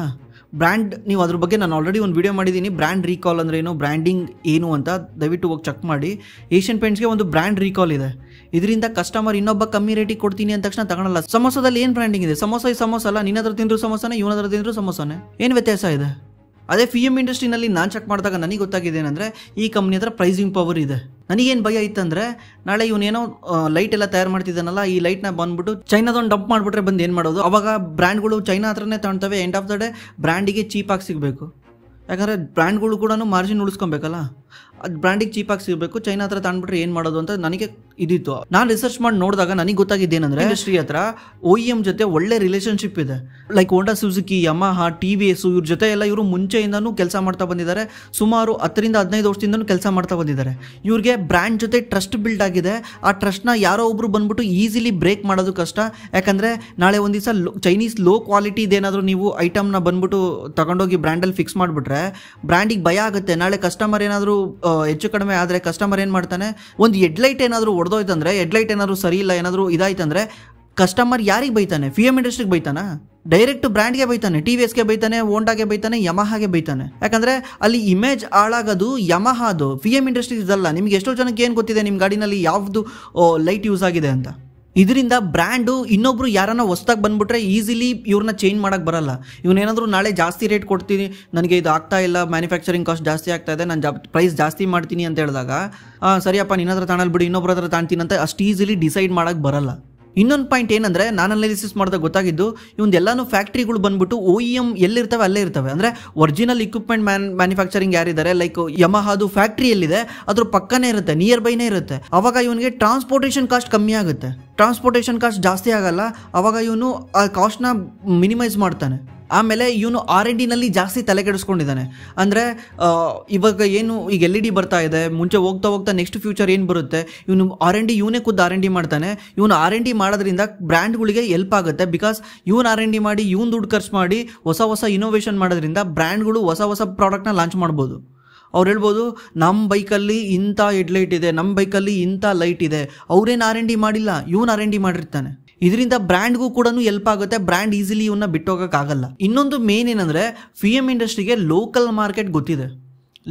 ಬ್ರ್ಯಾಂಡ್ ನೀವು ಅದ್ರ ಬಗ್ಗೆ ನಾನು ಆಲ್ರೆಡಿ ಒಂದು ವಿಡಿಯೋ ಮಾಡಿದ್ದೀನಿ ಬ್ರ್ಯಾಂಡ್ ರೀಕಾಲ್ ಅಂದ್ರೆ ಏನು ಬ್ರ್ಯಾಂಡಿಂಗ್ ಏನು ಅಂತ ದಯವಿಟ್ಟು ಹೋಗಿ ಚೆಕ್ ಮಾಡಿ ಏಷ್ಯನ್ ಪೇಂಟ್ಸ್ಗೆ ಒಂದು ಬ್ರ್ಯಾಂಡ್ ರೀಕಾಲ್ ಇದೆ ಇದರಿಂದ ಕಸ್ಟಮರ್ ಇನ್ನೊಬ್ಬ ಕಮ್ಮಿ ರೇಟಿಗೆ ಕೊಡ್ತೀನಿ ಅಂದ ತಕ್ಷಣ ತಗೊಳ್ಳಲ್ಲ ಸಮೋಸದಲ್ಲಿ ಏನು ಬ್ರ್ಯಾಂಡಿಂಗ್ ಇದೆ ಸಮೋಸ ಈ ಸಮೋಸ ಅಲ್ಲ ನಿನ್ನ ಹತ್ರ ತಿಂದ್ರು ಸಮೋಸನೇ ಇವನ ಹತ್ರ ತಿಂದ್ರು ಸಮೋಸನೇ ಏನು ವ್ಯತ್ಯಾಸ ಇದೆ ಅದೇ ಫಿ ಎಮ್ e ಇಂಡಸ್ಟ್ರಿನಲ್ಲಿ ನಾನು ಚೆಕ್ ಮಾಡಿದಾಗ ನನಗೆ ಗೊತ್ತಾಗಿದೆ ಏನಂದರೆ ಈ ಕಂಪ್ನಿ ಹತ್ರ ಪ್ರೈಸಿಂಗ್ ಪವರ್ ಇದೆ ನನಗೇನು ಭಯ ಇತ್ತಂದರೆ ನಾಳೆ ಇವನೇನೋ ಲೈಟ್ ಎಲ್ಲ ತಯಾರು ಮಾಡ್ತಿದ್ದಾನಲ್ಲ ಈ ಲೈಟ್ನ ಬಂದ್ಬಿಟ್ಟು ಚೈನಾದೊಂದು ಡಂಪ್ ಮಾಡಿಬಿಟ್ರೆ ಬಂದು ಏನು ಮಾಡೋದು ಅವಾಗ ಬ್ರ್ಯಾಂಡ್ಗಳು ಚೈನಾ ಹತ್ರನೇ ತಗೊಳ್ತವೆ ಎಂಡ್ ಆಫ್ ದ ಡೇ ಬ್ರ್ಯಾಂಡಿಗೆ ಚೀಪಾಗಿ ಸಿಗಬೇಕು ಯಾಕಂದರೆ ಬ್ರ್ಯಾಂಡ್ಗಳು ಕೂಡ ಮಾರ್ಜಿನ್ ಉಳಿಸ್ಕೊಬೇಕಲ್ಲ ಅದು ಬ್ರ್ಯಾಂಡಿಗೆ ಚೀಪಾಗಿ ಸಿಗಬೇಕು ಚೈನಾ ಹತ್ರ ತಗೊಂಡ್ಬಿಟ್ರೆ ಏನು ಮಾಡೋದು ಅಂತ ನನಗೆ ಇದಿತ್ತು ನಾನು ರಿಸರ್ಚ್ ಮಾಡಿ ನೋಡಿದಾಗ ನನಗೆ ಗೊತ್ತಾಗಿದ್ದೇನೆಂದರೆ ಇಂಡಸ್ಟ್ರಿ ಹತ್ರ ಒ ಇ ಎಮ್ ಜೊತೆ ಒಳ್ಳೆ ರಿಲೇಷನ್ಶಿಪ್ ಇದೆ like Honda Suzuki Yamaha T V S ಇವ್ರ ಜೊತೆ ಎಲ್ಲ ಇವರು ಮುಂಚೆಯಿಂದನೂ ಕೆಲಸ ಮಾಡ್ತಾ ಬಂದಿದ್ದಾರೆ ಸುಮಾರು ಹತ್ತರಿಂದ ಹದಿನೈದು ವರ್ಷದಿಂದನೂ ಕೆಲಸ ಮಾಡ್ತಾ ಬಂದಿದ್ದಾರೆ ಇವ್ರಿಗೆ ಬ್ರ್ಯಾಂಡ್ ಜೊತೆ ಟ್ರಸ್ಟ್ ಬಿಲ್ಡ್ ಆಗಿದೆ ಆ ಟ್ರಸ್ಟ್ನ ಯಾರೋ ಒಬ್ರು ಬಂದ್ಬಿಟ್ಟು ಈಸಿಲಿ ಬ್ರೇಕ್ ಮಾಡೋದು ಕಷ್ಟ ಯಾಕಂದರೆ ನಾಳೆ ಒಂದು ದಿವಸ ಚೈನೀಸ್ ಲೋ ಕ್ವಾಲಿಟಿದೇನಾದರೂ ನೀವು ಐಟಮ್ನ ಬಂದ್ಬಿಟ್ಟು ತಗೊಂಡೋಗಿ ಬ್ರ್ಯಾಂಡಲ್ಲಿ ಫಿಕ್ಸ್ ಮಾಡಿಬಿಟ್ರೆ ಬ್ರ್ಯಾಂಡಿಗೆ ಭಯ ಆಗುತ್ತೆ ನಾಳೆ ಕಸ್ಟಮರ್ ಏನಾದರೂ ಹೆಚ್ಚು ಕಡಿಮೆ ಆದರೆ ಕಸ್ಟಮರ್ ಏನು ಮಾಡ್ತಾನೆ ಒಂದು ಹೆಡ್ಲೈಟ್ ಏನಾದರೂ ಒಡೆದೋಯ್ತಂದ್ರೆ ಹೆಡ್ಲೈಟ್ ಏನಾದರೂ ಸರಿ ಇಲ್ಲ ಏನಾದರೂ ಇದಾಯ್ತಂದ್ರೆ ಕಸ್ಟಮರ್ ಯಾರಿಗೆ ಬೈತಾನೆ ಫಿ ಎಮ್ ಇಂಡಸ್ಟ್ರಿಗೆ ಬೈತಾನ ಡೈರೆಕ್ಟ್ ಬ್ರ್ಯಾಂಡ್ಗೆ ಬೈತಾನೆ ಟಿ ವಿ ಎಸ್ಗೆ ಬೈತಾನೆ ಓಂಡಾಗೆ ಬೈತಾನೆ ಯಮಹಾಗೆ ಬೈತಾನೆ ಯಾಕಂದರೆ ಅಲ್ಲಿ ಇಮೇಜ್ ಹಾಳಾಗೋದು ಯಮಹಾದು ಫಿ ಎಮ್ ಇಂಡಸ್ಟ್ರೀಸ್ ಇದಲ್ಲ ನಿಮ್ಗೆ ಎಷ್ಟೋ ಜನಕ್ಕೆ ಏನು ಗೊತ್ತಿದೆ ನಿಮ್ಮ ಗಾಡಿನಲ್ಲಿ ಯಾವುದು ಲೈಟ್ ಯೂಸ್ ಆಗಿದೆ ಅಂತ ಇದರಿಂದ ಬ್ರ್ಯಾಂಡು ಇನ್ನೊಬ್ರು ಯಾರನ್ನ ಹೊಸ್ದಾಗಿ ಬಂದ್ಬಿಟ್ರೆ ಈಸಿಲಿ ಇವ್ರನ್ನ ಚೇಂಜ್ ಮಾಡೋಕ್ಕೆ ಬರಲ್ಲ ಇವನೇನಾದರೂ ನಾಳೆ ಜಾಸ್ತಿ ರೇಟ್ ಕೊಡ್ತೀನಿ ನನಗೆ ಇದು ಆಗ್ತಾ ಇಲ್ಲ ಮ್ಯಾನುಫ್ಯಾಕ್ಚರಿಂಗ್ ಕಾಸ್ಟ್ ಜಾಸ್ತಿ ಆಗ್ತಾ ಇದೆ ನಾನು ಜಾ ಪ್ರೈಸ್ ಜಾಸ್ತಿ ಮಾಡ್ತೀನಿ ಅಂತ ಹೇಳಿದಾಗ ಸರಿಯಪ್ಪ ನಿನ್ನ ಹತ್ರ ತಾಣಲ್ಲಿ ಬಿಡಿ ಇನ್ನೊಬ್ಬರ ಹತ್ರ ತಾಣ್ತೀನಿ ಅಂತ ಅಷ್ಟು ಈಸಿಲಿ ಡಿಸೈಡ್ ಮಾಡೋಕ್ಕೆ ಬರಲ್ಲ ಇನ್ನೊಂದು ಪಾಯಿಂಟ್ ಏನಂದರೆ ನಾನು ಅನಾಲಿಸಿಸ್ ಮಾಡಿದಾಗ ಗೊತ್ತಾಗಿದ್ದು ಎಲ್ಲಾನು ಫ್ಯಾಕ್ಟ್ರಿಗಳು ಬಂದ್ಬಿಟ್ಟು ಓ ಇ ಎಮ್ ಎಲ್ಲಿರ್ತವೆ ಅಲ್ಲೇ ಇರ್ತವೆ ಅಂದರೆ ಒರಿಜಿನಲ್ ಇಕ್ವಿಪ್ಮೆಂಟ್ ಮ್ಯಾನ್ ಮ್ಯಾನುಫ್ಯಾಕ್ಚರಿಂಗ್ ಯಾರಿದ್ದಾರೆ ಲೈಕ್ ಯಮಹಾದು ಫ್ಯಾಕ್ಟ್ರಿ ಎಲ್ಲಿದೆ ಅದ್ರ ಪಕ್ಕನೇ ಇರುತ್ತೆ ನಿಯರ್ ಬೈನೇ ಇರುತ್ತೆ ಅವಾಗ ಇವನಿಗೆ ಟ್ರಾನ್ಸ್ಪೋರ್ಟೇಷನ್ ಕಾಸ್ಟ್ ಕಮ್ಮಿ ಆಗುತ್ತೆ ಟ್ರಾನ್ಸ್ಪೋರ್ಟೇಷನ್ ಕಾಸ್ಟ್ ಜಾಸ್ತಿ ಆಗಲ್ಲ ಅವಾಗ ಇವನು ಆ ಕಾಸ್ಟ್ನ ಮಿನಿಮೈಸ್ ಮಾಡ್ತಾನೆ ಆಮೇಲೆ ಇವನು ಆರ್ ಎನ್ ಡಿನಲ್ಲಿ ಜಾಸ್ತಿ ಕೆಡಿಸ್ಕೊಂಡಿದ್ದಾನೆ ಅಂದರೆ ಇವಾಗ ಏನು ಈಗ ಎಲ್ ಇ ಡಿ ಬರ್ತಾ ಇದೆ ಮುಂಚೆ ಹೋಗ್ತಾ ಹೋಗ್ತಾ ನೆಕ್ಸ್ಟ್ ಫ್ಯೂಚರ್ ಏನು ಬರುತ್ತೆ ಇವನು ಆರ್ ಎನ್ ಡಿ ಇವನೇ ಖುದ್ದು ಆರ್ ಎನ್ ಡಿ ಮಾಡ್ತಾನೆ ಇವನು ಆರ್ ಎನ್ ಡಿ ಮಾಡೋದ್ರಿಂದ ಬ್ರ್ಯಾಂಡ್ಗಳಿಗೆ ಎಲ್ಪ್ ಆಗುತ್ತೆ ಬಿಕಾಸ್ ಇವನು ಆರ್ ಎನ್ ಡಿ ಮಾಡಿ ಇವನು ದುಡ್ಡು ಖರ್ಚು ಮಾಡಿ ಹೊಸ ಹೊಸ ಇನೋವೇಷನ್ ಮಾಡೋದ್ರಿಂದ ಬ್ರ್ಯಾಂಡ್ಗಳು ಹೊಸ ಹೊಸ ಪ್ರಾಡಕ್ಟ್ನ ಲಾಂಚ್ ಮಾಡ್ಬೋದು ಅವ್ರು ಹೇಳ್ಬೋದು ನಮ್ಮ ಬೈಕಲ್ಲಿ ಇಂಥ ಹೆಡ್ಲೈಟ್ ಇದೆ ನಮ್ಮ ಬೈಕಲ್ಲಿ ಇಂಥ ಲೈಟ್ ಇದೆ ಅವ್ರೇನು ಆರ್ ಎನ್ ಡಿ ಮಾಡಿಲ್ಲ ಇವನು ಆರ್ ಎನ್ ಡಿ ಮಾಡಿರ್ತಾನೆ ಇದರಿಂದ ಬ್ರ್ಯಾಂಡ್ಗೂ ಕೂಡ ಎಲ್ಪ್ ಆಗುತ್ತೆ ಬ್ರ್ಯಾಂಡ್ ಈಸಿಲಿ ಇವನ್ನ ಹೋಗೋಕ್ಕಾಗಲ್ಲ ಇನ್ನೊಂದು ಮೇನ್ ಏನಂದರೆ ಫಿ ಎಮ್ ಇಂಡಸ್ಟ್ರಿಗೆ ಲೋಕಲ್ ಮಾರ್ಕೆಟ್ ಗೊತ್ತಿದೆ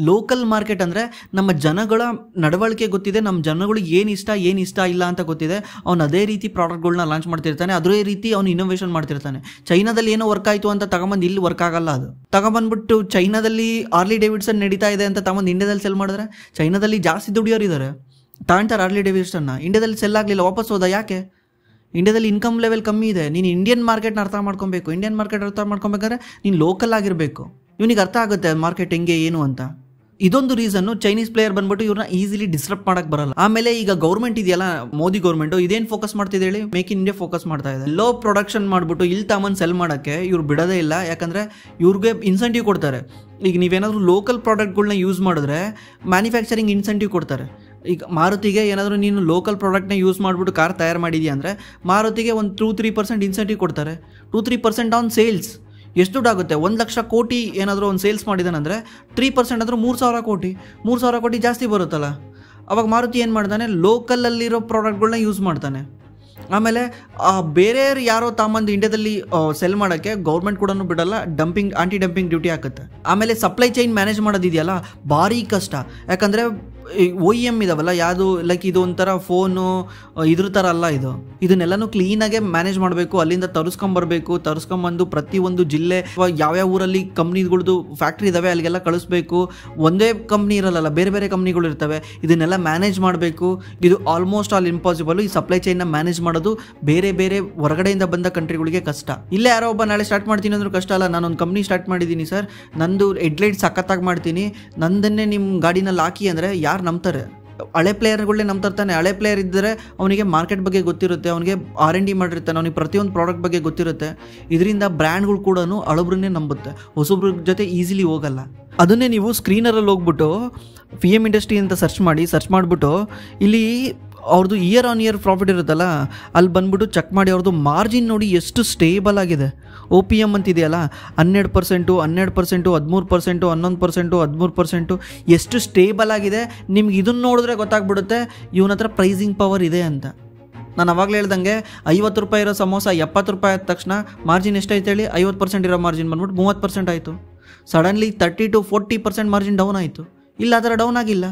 ಲೋಕಲ್ ಮಾರ್ಕೆಟ್ ಅಂದರೆ ನಮ್ಮ ಜನಗಳ ನಡವಳಿಕೆ ಗೊತ್ತಿದೆ ನಮ್ಮ ಜನಗಳಿಗೆ ಏನು ಇಷ್ಟ ಏನು ಇಷ್ಟ ಇಲ್ಲ ಅಂತ ಗೊತ್ತಿದೆ ಅವ್ನು ಅದೇ ರೀತಿ ಪ್ರಾಡಕ್ಟ್ಗಳನ್ನ ಲಾಂಚ್ ಮಾಡ್ತಿರ್ತಾನೆ ಅದೇ ರೀತಿ ಅವ್ನು ಇನೋವೇಷನ್ ಮಾಡ್ತಿರ್ತಾನೆ ಚೈನಾದಲ್ಲಿ ಏನೋ ವರ್ಕ್ ಆಯಿತು ಅಂತ ತಗೊಂಬಂದು ಇಲ್ಲಿ ವರ್ಕ್ ಆಗಲ್ಲ ಅದು ತಗೊಂಬಂದ್ಬಿಟ್ಟು ಚೈನಾದಲ್ಲಿ ಆರ್ಲಿ ಡೇವಿಡ್ಸನ್ ನಡೀತಾ ಇದೆ ಅಂತ ತಗೊಂಬಂದು ಇಂಡಿಯಾದಲ್ಲಿ ಸೆಲ್ ಮಾಡಿದ್ರೆ ಚೈನಾದಲ್ಲಿ ಜಾಸ್ತಿ ದುಡಿಯೋರು ಇದ್ದಾರೆ ತಾಂಡ್ತಾರೆ ಆರ್ಲಿ ಡೇವಿಡ್ಸನ್ನ ಇಂಡಿಯಾದಲ್ಲಿ ಸೆಲ್ ಆಗಲಿಲ್ಲ ವಾಪಸ್ ಹೋದ ಯಾಕೆ ಇಂಡಿಯಾದಲ್ಲಿ ಇನ್ಕಮ್ ಲೆವೆಲ್ ಕಮ್ಮಿ ಇದೆ ನೀನು ಇಂಡಿಯನ್ ಮಾರ್ಕೆಟ್ನ ಅರ್ಥ ಮಾಡ್ಕೊಬೇಕು ಇಂಡಿಯನ್ ಮಾರ್ಕೆಟ್ ಅರ್ಥ ಮಾಡ್ಕೊಬೇಕಾದ್ರೆ ನೀನು ಲೋಕಲ್ ಆಗಿರಬೇಕು ಇವನಿಗೆ ಅರ್ಥ ಆಗುತ್ತೆ ಮಾರ್ಕೆಟ್ ಹೆಂಗೆ ಏನು ಅಂತ ಇದೊಂದು ರೀಸನ್ನು ಚೈನೀಸ್ ಪ್ಲೇಯರ್ ಬಂದ್ಬಿಟ್ಟು ಇವ್ರನ್ನ ಈಸಿಲಿ ಡಿಸ್ಟರ್ಬ್ ಮಾಡಕ್ಕೆ ಬರಲ್ಲ ಆಮೇಲೆ ಈಗ ಗೌರ್ಮೆಂಟ್ ಇದೆಯಲ್ಲ ಮೋದಿ ಗೌರ್ಮೆಂಟು ಇದೇನು ಫೋಕಸ್ ಮಾಡ್ತಿದೆ ಹೇಳಿ ಮೇಕ್ ಇನ್ ಇಂಡಿಯಾ ಫೋಕಸ್ ಮಾಡ್ತಾ ಇದೆ ಲೋ ಪ್ರೊಡಕ್ಷನ್ ಮಾಡಿಬಿಟ್ಟು ಇಲ್ಲಿ ತಾಮನ್ ಸೆಲ್ ಮಾಡೋಕ್ಕೆ ಇವ್ರು ಬಿಡೋದೇ ಇಲ್ಲ ಯಾಕಂದರೆ ಇವ್ರಿಗೆ ಇನ್ಸೆಂಟಿವ್ ಕೊಡ್ತಾರೆ ಈಗ ನೀವೇನಾದರೂ ಲೋಕಲ್ ಪ್ರಾಡಕ್ಟ್ಗಳನ್ನ ಯೂಸ್ ಮಾಡಿದ್ರೆ ಮ್ಯಾನುಫ್ಯಾಕ್ಚರಿಂಗ್ ಇನ್ಸೆಂಟಿವ್ ಕೊಡ್ತಾರೆ ಈಗ ಮಾರುತಿಗೆ ಏನಾದರೂ ನೀನು ಲೋಕಲ್ ಪ್ರಾಡಕ್ಟ್ನ ಯೂಸ್ ಮಾಡಿಬಿಟ್ಟು ಕಾರ್ ತಯಾರು ಮಾಡಿದೆಯಾ ಅಂದರೆ ಮಾರುತಿಗೆ ಒಂದು ಟೂ ತ್ರೀ ಪರ್ಸೆಂಟ್ ಇನ್ಸೆಂಟಿವ್ ಕೊಡ್ತಾರೆ two three percent on sales ಎಷ್ಟು ದುಡ್ಡಾಗುತ್ತೆ ಒಂದು ಲಕ್ಷ ಕೋಟಿ ಏನಾದರೂ ಒಂದು ಸೇಲ್ಸ್ ಮಾಡಿದಾನಂದರೆ ತ್ರೀ ಪರ್ಸೆಂಟ್ ಅಂದರೆ ಮೂರು ಸಾವಿರ ಕೋಟಿ ಮೂರು ಸಾವಿರ ಕೋಟಿ ಜಾಸ್ತಿ ಬರುತ್ತಲ್ಲ ಅವಾಗ ಮಾರುತಿ ಏನು ಮಾಡ್ತಾನೆ ಲೋಕಲಲ್ಲಿರೋ ಪ್ರಾಡಕ್ಟ್ಗಳನ್ನ ಯೂಸ್ ಮಾಡ್ತಾನೆ ಆಮೇಲೆ ಬೇರೆ ಯಾರೋ ತಮ್ಮಂದು ಇಂಡಿಯಾದಲ್ಲಿ ಸೆಲ್ ಮಾಡೋಕ್ಕೆ ಗೌರ್ಮೆಂಟ್ ಕೂಡ ಬಿಡಲ್ಲ ಡಂಪಿಂಗ್ ಆಂಟಿ ಡಂಪಿಂಗ್ ಡ್ಯೂಟಿ ಹಾಕುತ್ತೆ ಆಮೇಲೆ ಸಪ್ಲೈ ಚೈನ್ ಮ್ಯಾನೇಜ್ ಮಾಡೋದಿದೆಯಲ್ಲ ಭಾರಿ ಕಷ್ಟ ಯಾಕಂದರೆ ಓಇ ಇ ಎಮ್ e ಇದಾವಲ್ಲ ಯಾವುದು ಲೈಕ್ ಇದು ಒಂಥರ ಫೋನು ಇದ್ರ ಥರ ಅಲ್ಲ ಇದು ಇದನ್ನೆಲ್ಲನೂ ಕ್ಲೀನಾಗೆ ಮ್ಯಾನೇಜ್ ಮಾಡಬೇಕು ಅಲ್ಲಿಂದ ತರಿಸ್ಕೊಂಬರ್ಬೇಕು ತರಿಸ್ಕೊಂಬಂದು ಪ್ರತಿಯೊಂದು ಜಿಲ್ಲೆ ಯಾವ್ಯಾವ ಊರಲ್ಲಿ ಕಂಪ್ನಿಗಳ್ದು ಫ್ಯಾಕ್ಟ್ರಿ ಇದಾವೆ ಅಲ್ಲಿಗೆಲ್ಲ ಕಳಿಸ್ಬೇಕು ಒಂದೇ ಕಂಪ್ನಿ ಇರಲ್ಲ ಬೇರೆ ಬೇರೆ ಕಂಪ್ನಿಗಳು ಇರ್ತವೆ ಇದನ್ನೆಲ್ಲ ಮ್ಯಾನೇಜ್ ಮಾಡಬೇಕು ಇದು ಆಲ್ಮೋಸ್ಟ್ ಆಲ್ ಇಂಪಾಸಿಬಲ್ ಈ ಸಪ್ಲೈ ಚೈನ್ನ ಮ್ಯಾನೇಜ್ ಮಾಡೋದು ಬೇರೆ ಬೇರೆ ಹೊರಗಡೆಯಿಂದ ಬಂದ ಕಂಟ್ರಿಗಳಿಗೆ ಕಷ್ಟ ಇಲ್ಲೇ ಯಾರೋ ಒಬ್ಬ ನಾಳೆ ಸ್ಟಾರ್ಟ್ ಮಾಡ್ತೀನಿ ಅಂದ್ರೂ ಕಷ್ಟ ಅಲ್ಲ ನಾನೊಂದು ಕಂಪ್ನಿ ಸ್ಟಾರ್ಟ್ ಮಾಡಿದ್ದೀನಿ ಸರ್ ನಂದು ಹೆಡ್ಲೈಟ್ ಸಖತ್ತಾಗಿ ಮಾಡ್ತೀನಿ ನಂದನ್ನೇ ನಿಮ್ಮ ಗಾಡಿನಲ್ಲಿ ಹಾಕಿ ಅಂದರೆ ಯಾ ಯಾರು ನಂಬ್ತಾರೆ ಹಳೆ ಪ್ಲೇಯರ್ಗಳೇ ನಂಬ್ತಾರೆ ಹಳೆ ಪ್ಲೇಯರ್ ಇದ್ದರೆ ಅವನಿಗೆ ಮಾರ್ಕೆಟ್ ಬಗ್ಗೆ ಗೊತ್ತಿರುತ್ತೆ ಅವನಿಗೆ ಆರ್ ಎನ್ ಡಿ ಮಾಡಿರ್ತಾನೆ ಅವನಿಗೆ ಪ್ರತಿಯೊಂದು ಪ್ರಾಡಕ್ಟ್ ಬಗ್ಗೆ ಗೊತ್ತಿರುತ್ತೆ ಇದರಿಂದ ಬ್ರ್ಯಾಂಡ್ಗಳು ಕೂಡ ಹಳಬ್ರನ್ನೇ ನಂಬುತ್ತೆ ಹೊಸಬ್ರ ಜೊತೆ ಈಸಿಲಿ ಹೋಗಲ್ಲ ಅದನ್ನೇ ನೀವು ಸ್ಕ್ರೀನರಲ್ಲಿ ಹೋಗ್ಬಿಟ್ಟು ಪಿ ಎಮ್ ಇಂಡಸ್ಟ್ರಿ ಅಂತ ಸರ್ಚ್ ಮಾಡಿ ಸರ್ಚ್ ಮಾಡಿಬಿಟ್ಟು ಇಲ್ಲಿ ಅವ್ರದ್ದು ಇಯರ್ ಆನ್ ಇಯರ್ ಪ್ರಾಫಿಟ್ ಇರುತ್ತಲ್ಲ ಅಲ್ಲಿ ಬಂದ್ಬಿಟ್ಟು ಚೆಕ್ ಮಾಡಿ ಅವ್ರದ್ದು ಮಾರ್ಜಿನ್ ನೋಡಿ ಎಷ್ಟು ಸ್ಟೇಬಲ್ ಆಗಿದೆ ಓ ಪಿ ಎಮ್ ಅಂತಿದೆಯಲ್ಲ ಹನ್ನೆರಡು ಪರ್ಸೆಂಟು ಹನ್ನೆರಡು ಪರ್ಸೆಂಟು ಹದಿಮೂರು ಪರ್ಸೆಂಟು ಹನ್ನೊಂದು ಪರ್ಸೆಂಟು ಹದಿಮೂರು ಪರ್ಸೆಂಟು ಎಷ್ಟು ಸ್ಟೇಬಲ್ ಆಗಿದೆ ನಿಮ್ಗೆ ಇದನ್ನು ನೋಡಿದ್ರೆ ಗೊತ್ತಾಗ್ಬಿಡುತ್ತೆ ಇವನ ಹತ್ರ ಪ್ರೈಸಿಂಗ್ ಪವರ್ ಇದೆ ಅಂತ ನಾನು ಅವಾಗಲೇ ಹೇಳ್ದಂಗೆ ಐವತ್ತು ರೂಪಾಯಿ ಇರೋ ಸಮೋಸ ಎಪ್ಪತ್ತು ರೂಪಾಯಿ ಆದ ತಕ್ಷಣ ಮಾರ್ಜಿನ್ ಎಷ್ಟಾಯ್ತು ಹೇಳಿ ಐವತ್ತು ಪರ್ಸೆಂಟ್ ಇರೋ ಮಾರ್ಜಿನ್ ಬಂದ್ಬಿಟ್ಟು ಮೂವತ್ತು ಪರ್ಸೆಂಟ್ ಆಯಿತು suddenly thirty to forty percent margin down ಆಯಿತು ಇಲ್ಲ ಆ ಥರ ಡೌನ್ ಆಗಿಲ್ಲ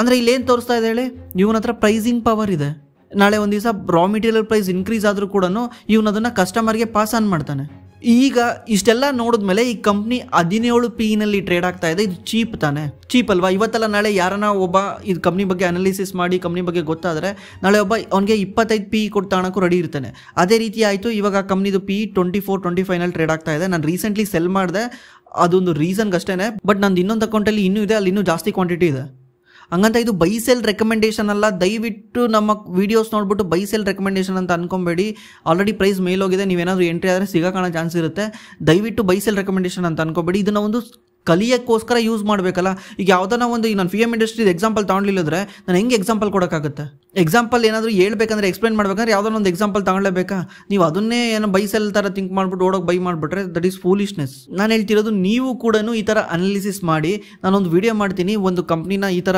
ಅಂದರೆ ಇಲ್ಲೇನು ತೋರಿಸ್ತಾ ಇದೆ ಹೇಳಿ ಇವನ ಹತ್ರ ಪ್ರೈಸಿಂಗ್ ಪವರ್ ಇದೆ ನಾಳೆ ಒಂದು ದಿವಸ ರಾ ಮೆಟೀರಿಯಲ್ ಪ್ರೈಸ್ ಇನ್ಕ್ರೀಸ್ ಆದರೂ ಕೂಡ ಇವನು ಅದನ್ನು ಕಸ್ಟಮರ್ಗೆ ಪಾಸ್ ಆನ್ ಮಾಡ್ತಾನೆ ಈಗ ಇಷ್ಟೆಲ್ಲ ನೋಡಿದ್ಮೇಲೆ ಈ ಕಂಪ್ನಿ ಹದಿನೇಳು ಪಿ ನಲ್ಲಿ ಟ್ರೇಡ್ ಆಗ್ತಾ ಇದೆ ಇದು ಚೀಪ್ ತಾನೆ ಚೀಪ್ ಅಲ್ವಾ ಇವತ್ತಲ್ಲ ನಾಳೆ ಯಾರನ್ನ ಒಬ್ಬ ಇದು ಕಂಪ್ನಿ ಬಗ್ಗೆ ಅನಾಲಿಸಿಸ್ ಮಾಡಿ ಕಂಪ್ನಿ ಬಗ್ಗೆ ಗೊತ್ತಾದರೆ ನಾಳೆ ಒಬ್ಬ ಅವನಿಗೆ ಇಪ್ಪತ್ತೈದು ಪಿ ಕೊಟ್ಟು ತಾಣಕ್ಕೂ ರೆಡಿ ಇರ್ತಾನೆ ಅದೇ ರೀತಿ ಆಯಿತು ಇವಾಗ ಕಂಪ್ನಿದು ಪಿ ಟ್ವೆಂಟಿ ಫೋರ್ ಟ್ವೆಂಟಿ ಫೈವ್ನಲ್ಲಿ ಟ್ರೇಡ್ ಆಗ್ತಾ ಇದೆ ನಾನು ರೀಸೆಂಟ್ಲಿ ಸೆಲ್ ಮಾಡಿದೆ ಅದೊಂದು ರೀಸನ್ಗಷ್ಟೇ ಬಟ್ ನಂದು ಇನ್ನೊಂದು ಅಕೌಂಟಲ್ಲಿ ಇನ್ನೂ ಇದೆ ಅಲ್ಲಿ ಇನ್ನೂ ಜಾಸ್ತಿ ಕ್ವಾಂಟಿಟಿ ಇದೆ ಹಂಗಂತ ಇದು ಬೈ ರೆಕಮೆಂಡೇಶನ್ ಅಲ್ಲ ದಯವಿಟ್ಟು ನಮ್ಮ ವೀಡಿಯೋಸ್ ನೋಡ್ಬಿಟ್ಟು ಬೈ ಸೇಲ್ ರೆಕಮೆಂಡೇಷನ್ ಅಂತ ಅನ್ಕೊಬೇಡಿ ಆಲ್ರೆಡಿ ಪ್ರೈಸ್ ಮೇಲೋಗಿದೆ ನೀವೇನಾದರೂ ಎಂಟ್ರಿ ಆದರೆ ಸಿಗೋ ಕಾಣೋ ಚಾನ್ಸ್ ಇರುತ್ತೆ ದಯವಿಟ್ಟು ಬೈ ಸೇಲ್ ರೆಕಮೆಂಡೇಷನ್ ಅಂತ ಅನ್ಕೊಬೇಡಿ ಇದನ್ನ ಒಂದು ಕಲಿಯೋಕ್ಕೋಸ್ಕರ ಯೂಸ್ ಮಾಡಬೇಕಲ್ಲ ಈಗ ಯಾವ್ದಾನ ಒಂದು ನಾನು ಫಿ ಎಮ್ ಇಂಡಸ್ಟ್ರೀದು ಎಕ್ಸಾಂಪಲ್ ತೊಗೊಂಡಿಲ್ಲದ್ರೆ ನಾನು ಹೆಂಗೆ ಎಕ್ಸಾಂಪಲ್ ಕೊಡೋಕ್ಕಾಗುತ್ತೆ ಎಕ್ಸಾಂಪಲ್ ಏನಾದರೂ ಹೇಳ್ಬೇಕಂದ್ರೆ ಎಕ್ಸ್ಪ್ಲೇನ್ ಮಾಡ್ಬೇಕಂದ್ರೆ ಯಾವುದೋ ಒಂದು ಎಕ್ಸಾಂಪಲ್ ತಗೊಳ್ಳೇಬೇಕಾ ನೀವು ಅದನ್ನೇ ಏನೋ ಬೈ ಸೆಲ್ ಥರ ಥಿಂಕ್ ಮಾಡ್ಬಿಟ್ಟು ಓಡೋಗಿ ಬೈ ಮಾಡಿಬಿಟ್ರೆ ದಟ್ ಈಸ್ ಫೂಲಿಶ್ನೆಸ್ ನಾನು ಹೇಳ್ತಿರೋದು ನೀವು ಕೂಡ ಈ ಥರ ಅನಾಲಿಸಿಸ್ ಮಾಡಿ ನಾನೊಂದು ವಿಡಿಯೋ ಮಾಡ್ತೀನಿ ಒಂದು ಕಂಪ್ನಿನ ಈ ಥರ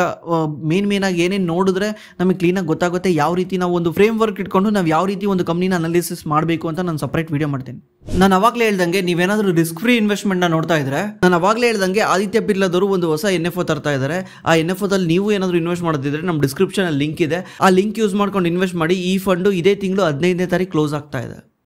ಮೇನ್ ಮೇನಾಗಿ ಏನೇನು ನೋಡಿದ್ರೆ ನಮಗೆ ಕ್ಲೀನಾಗಿ ಗೊತ್ತಾಗುತ್ತೆ ಯಾವ ರೀತಿ ನಾವು ಒಂದು ಫ್ರೇಮ್ ವರ್ಕ್ ಇಟ್ಕೊಂಡು ನಾವು ಯಾವ ರೀತಿ ಒಂದು ಕಂಪ್ನಿನ ಅನಾಲಿಸಿಸ್ ಮಾಡಬೇಕು ಅಂತ ನಾನು ಸಪ್ರೇಟ್ ವಿಡಿಯೋ ಮಾಡ್ತೀನಿ ನಾನು ಅವಾಗಲೇ ಹೇಳ್ದಂಗೆ ನೀವೇನಾದರೂ ರಿಸ್ಕ್ ಫ್ರೀ ಇನ್ವೆಸ್ಟ್ಮೆಂಟ್ನ ನೋಡ್ತಾ ಇದ್ರೆ ನಾನು ಅವಾಗಲೇ ಹೇಳ್ದಂಗೆ ಆದಿತ್ಯ ಬಿರ್ಲಾದವರು ಒಂದು ಹೊಸ ಎನ್ ಎಫ್ ಒ ತರ್ತಾ ಇದ್ದಾರೆ ಆ ಎನ್ ಎಫ್ ಓದಲ್ಲಿ ನೀವು ಏನಾದರೂ ಇನ್ವೆಸ್ಟ್ ಮಾಡೋದಿದ್ರೆ ನಮ್ಮ ಡಿಸ್ಕ್ರಿಪ್ಷನಲ್ಲಿ ಲಿಂಕ್ ಇದೆ ಆ ಆ ಲಿಂಕ್ ಯೂಸ್ ಮಾಡ್ಕೊಂಡು ಇನ್ವೆಸ್ಟ್ ಮಾಡಿ ಈ ಫಂಡು ಇದೇ ತಿಂಗಳು ಹದಿನೈದನೇ ತಾರೀಕು ಕ್ಲೋಸ್ ಆಗ್ತಾ ಇದೆ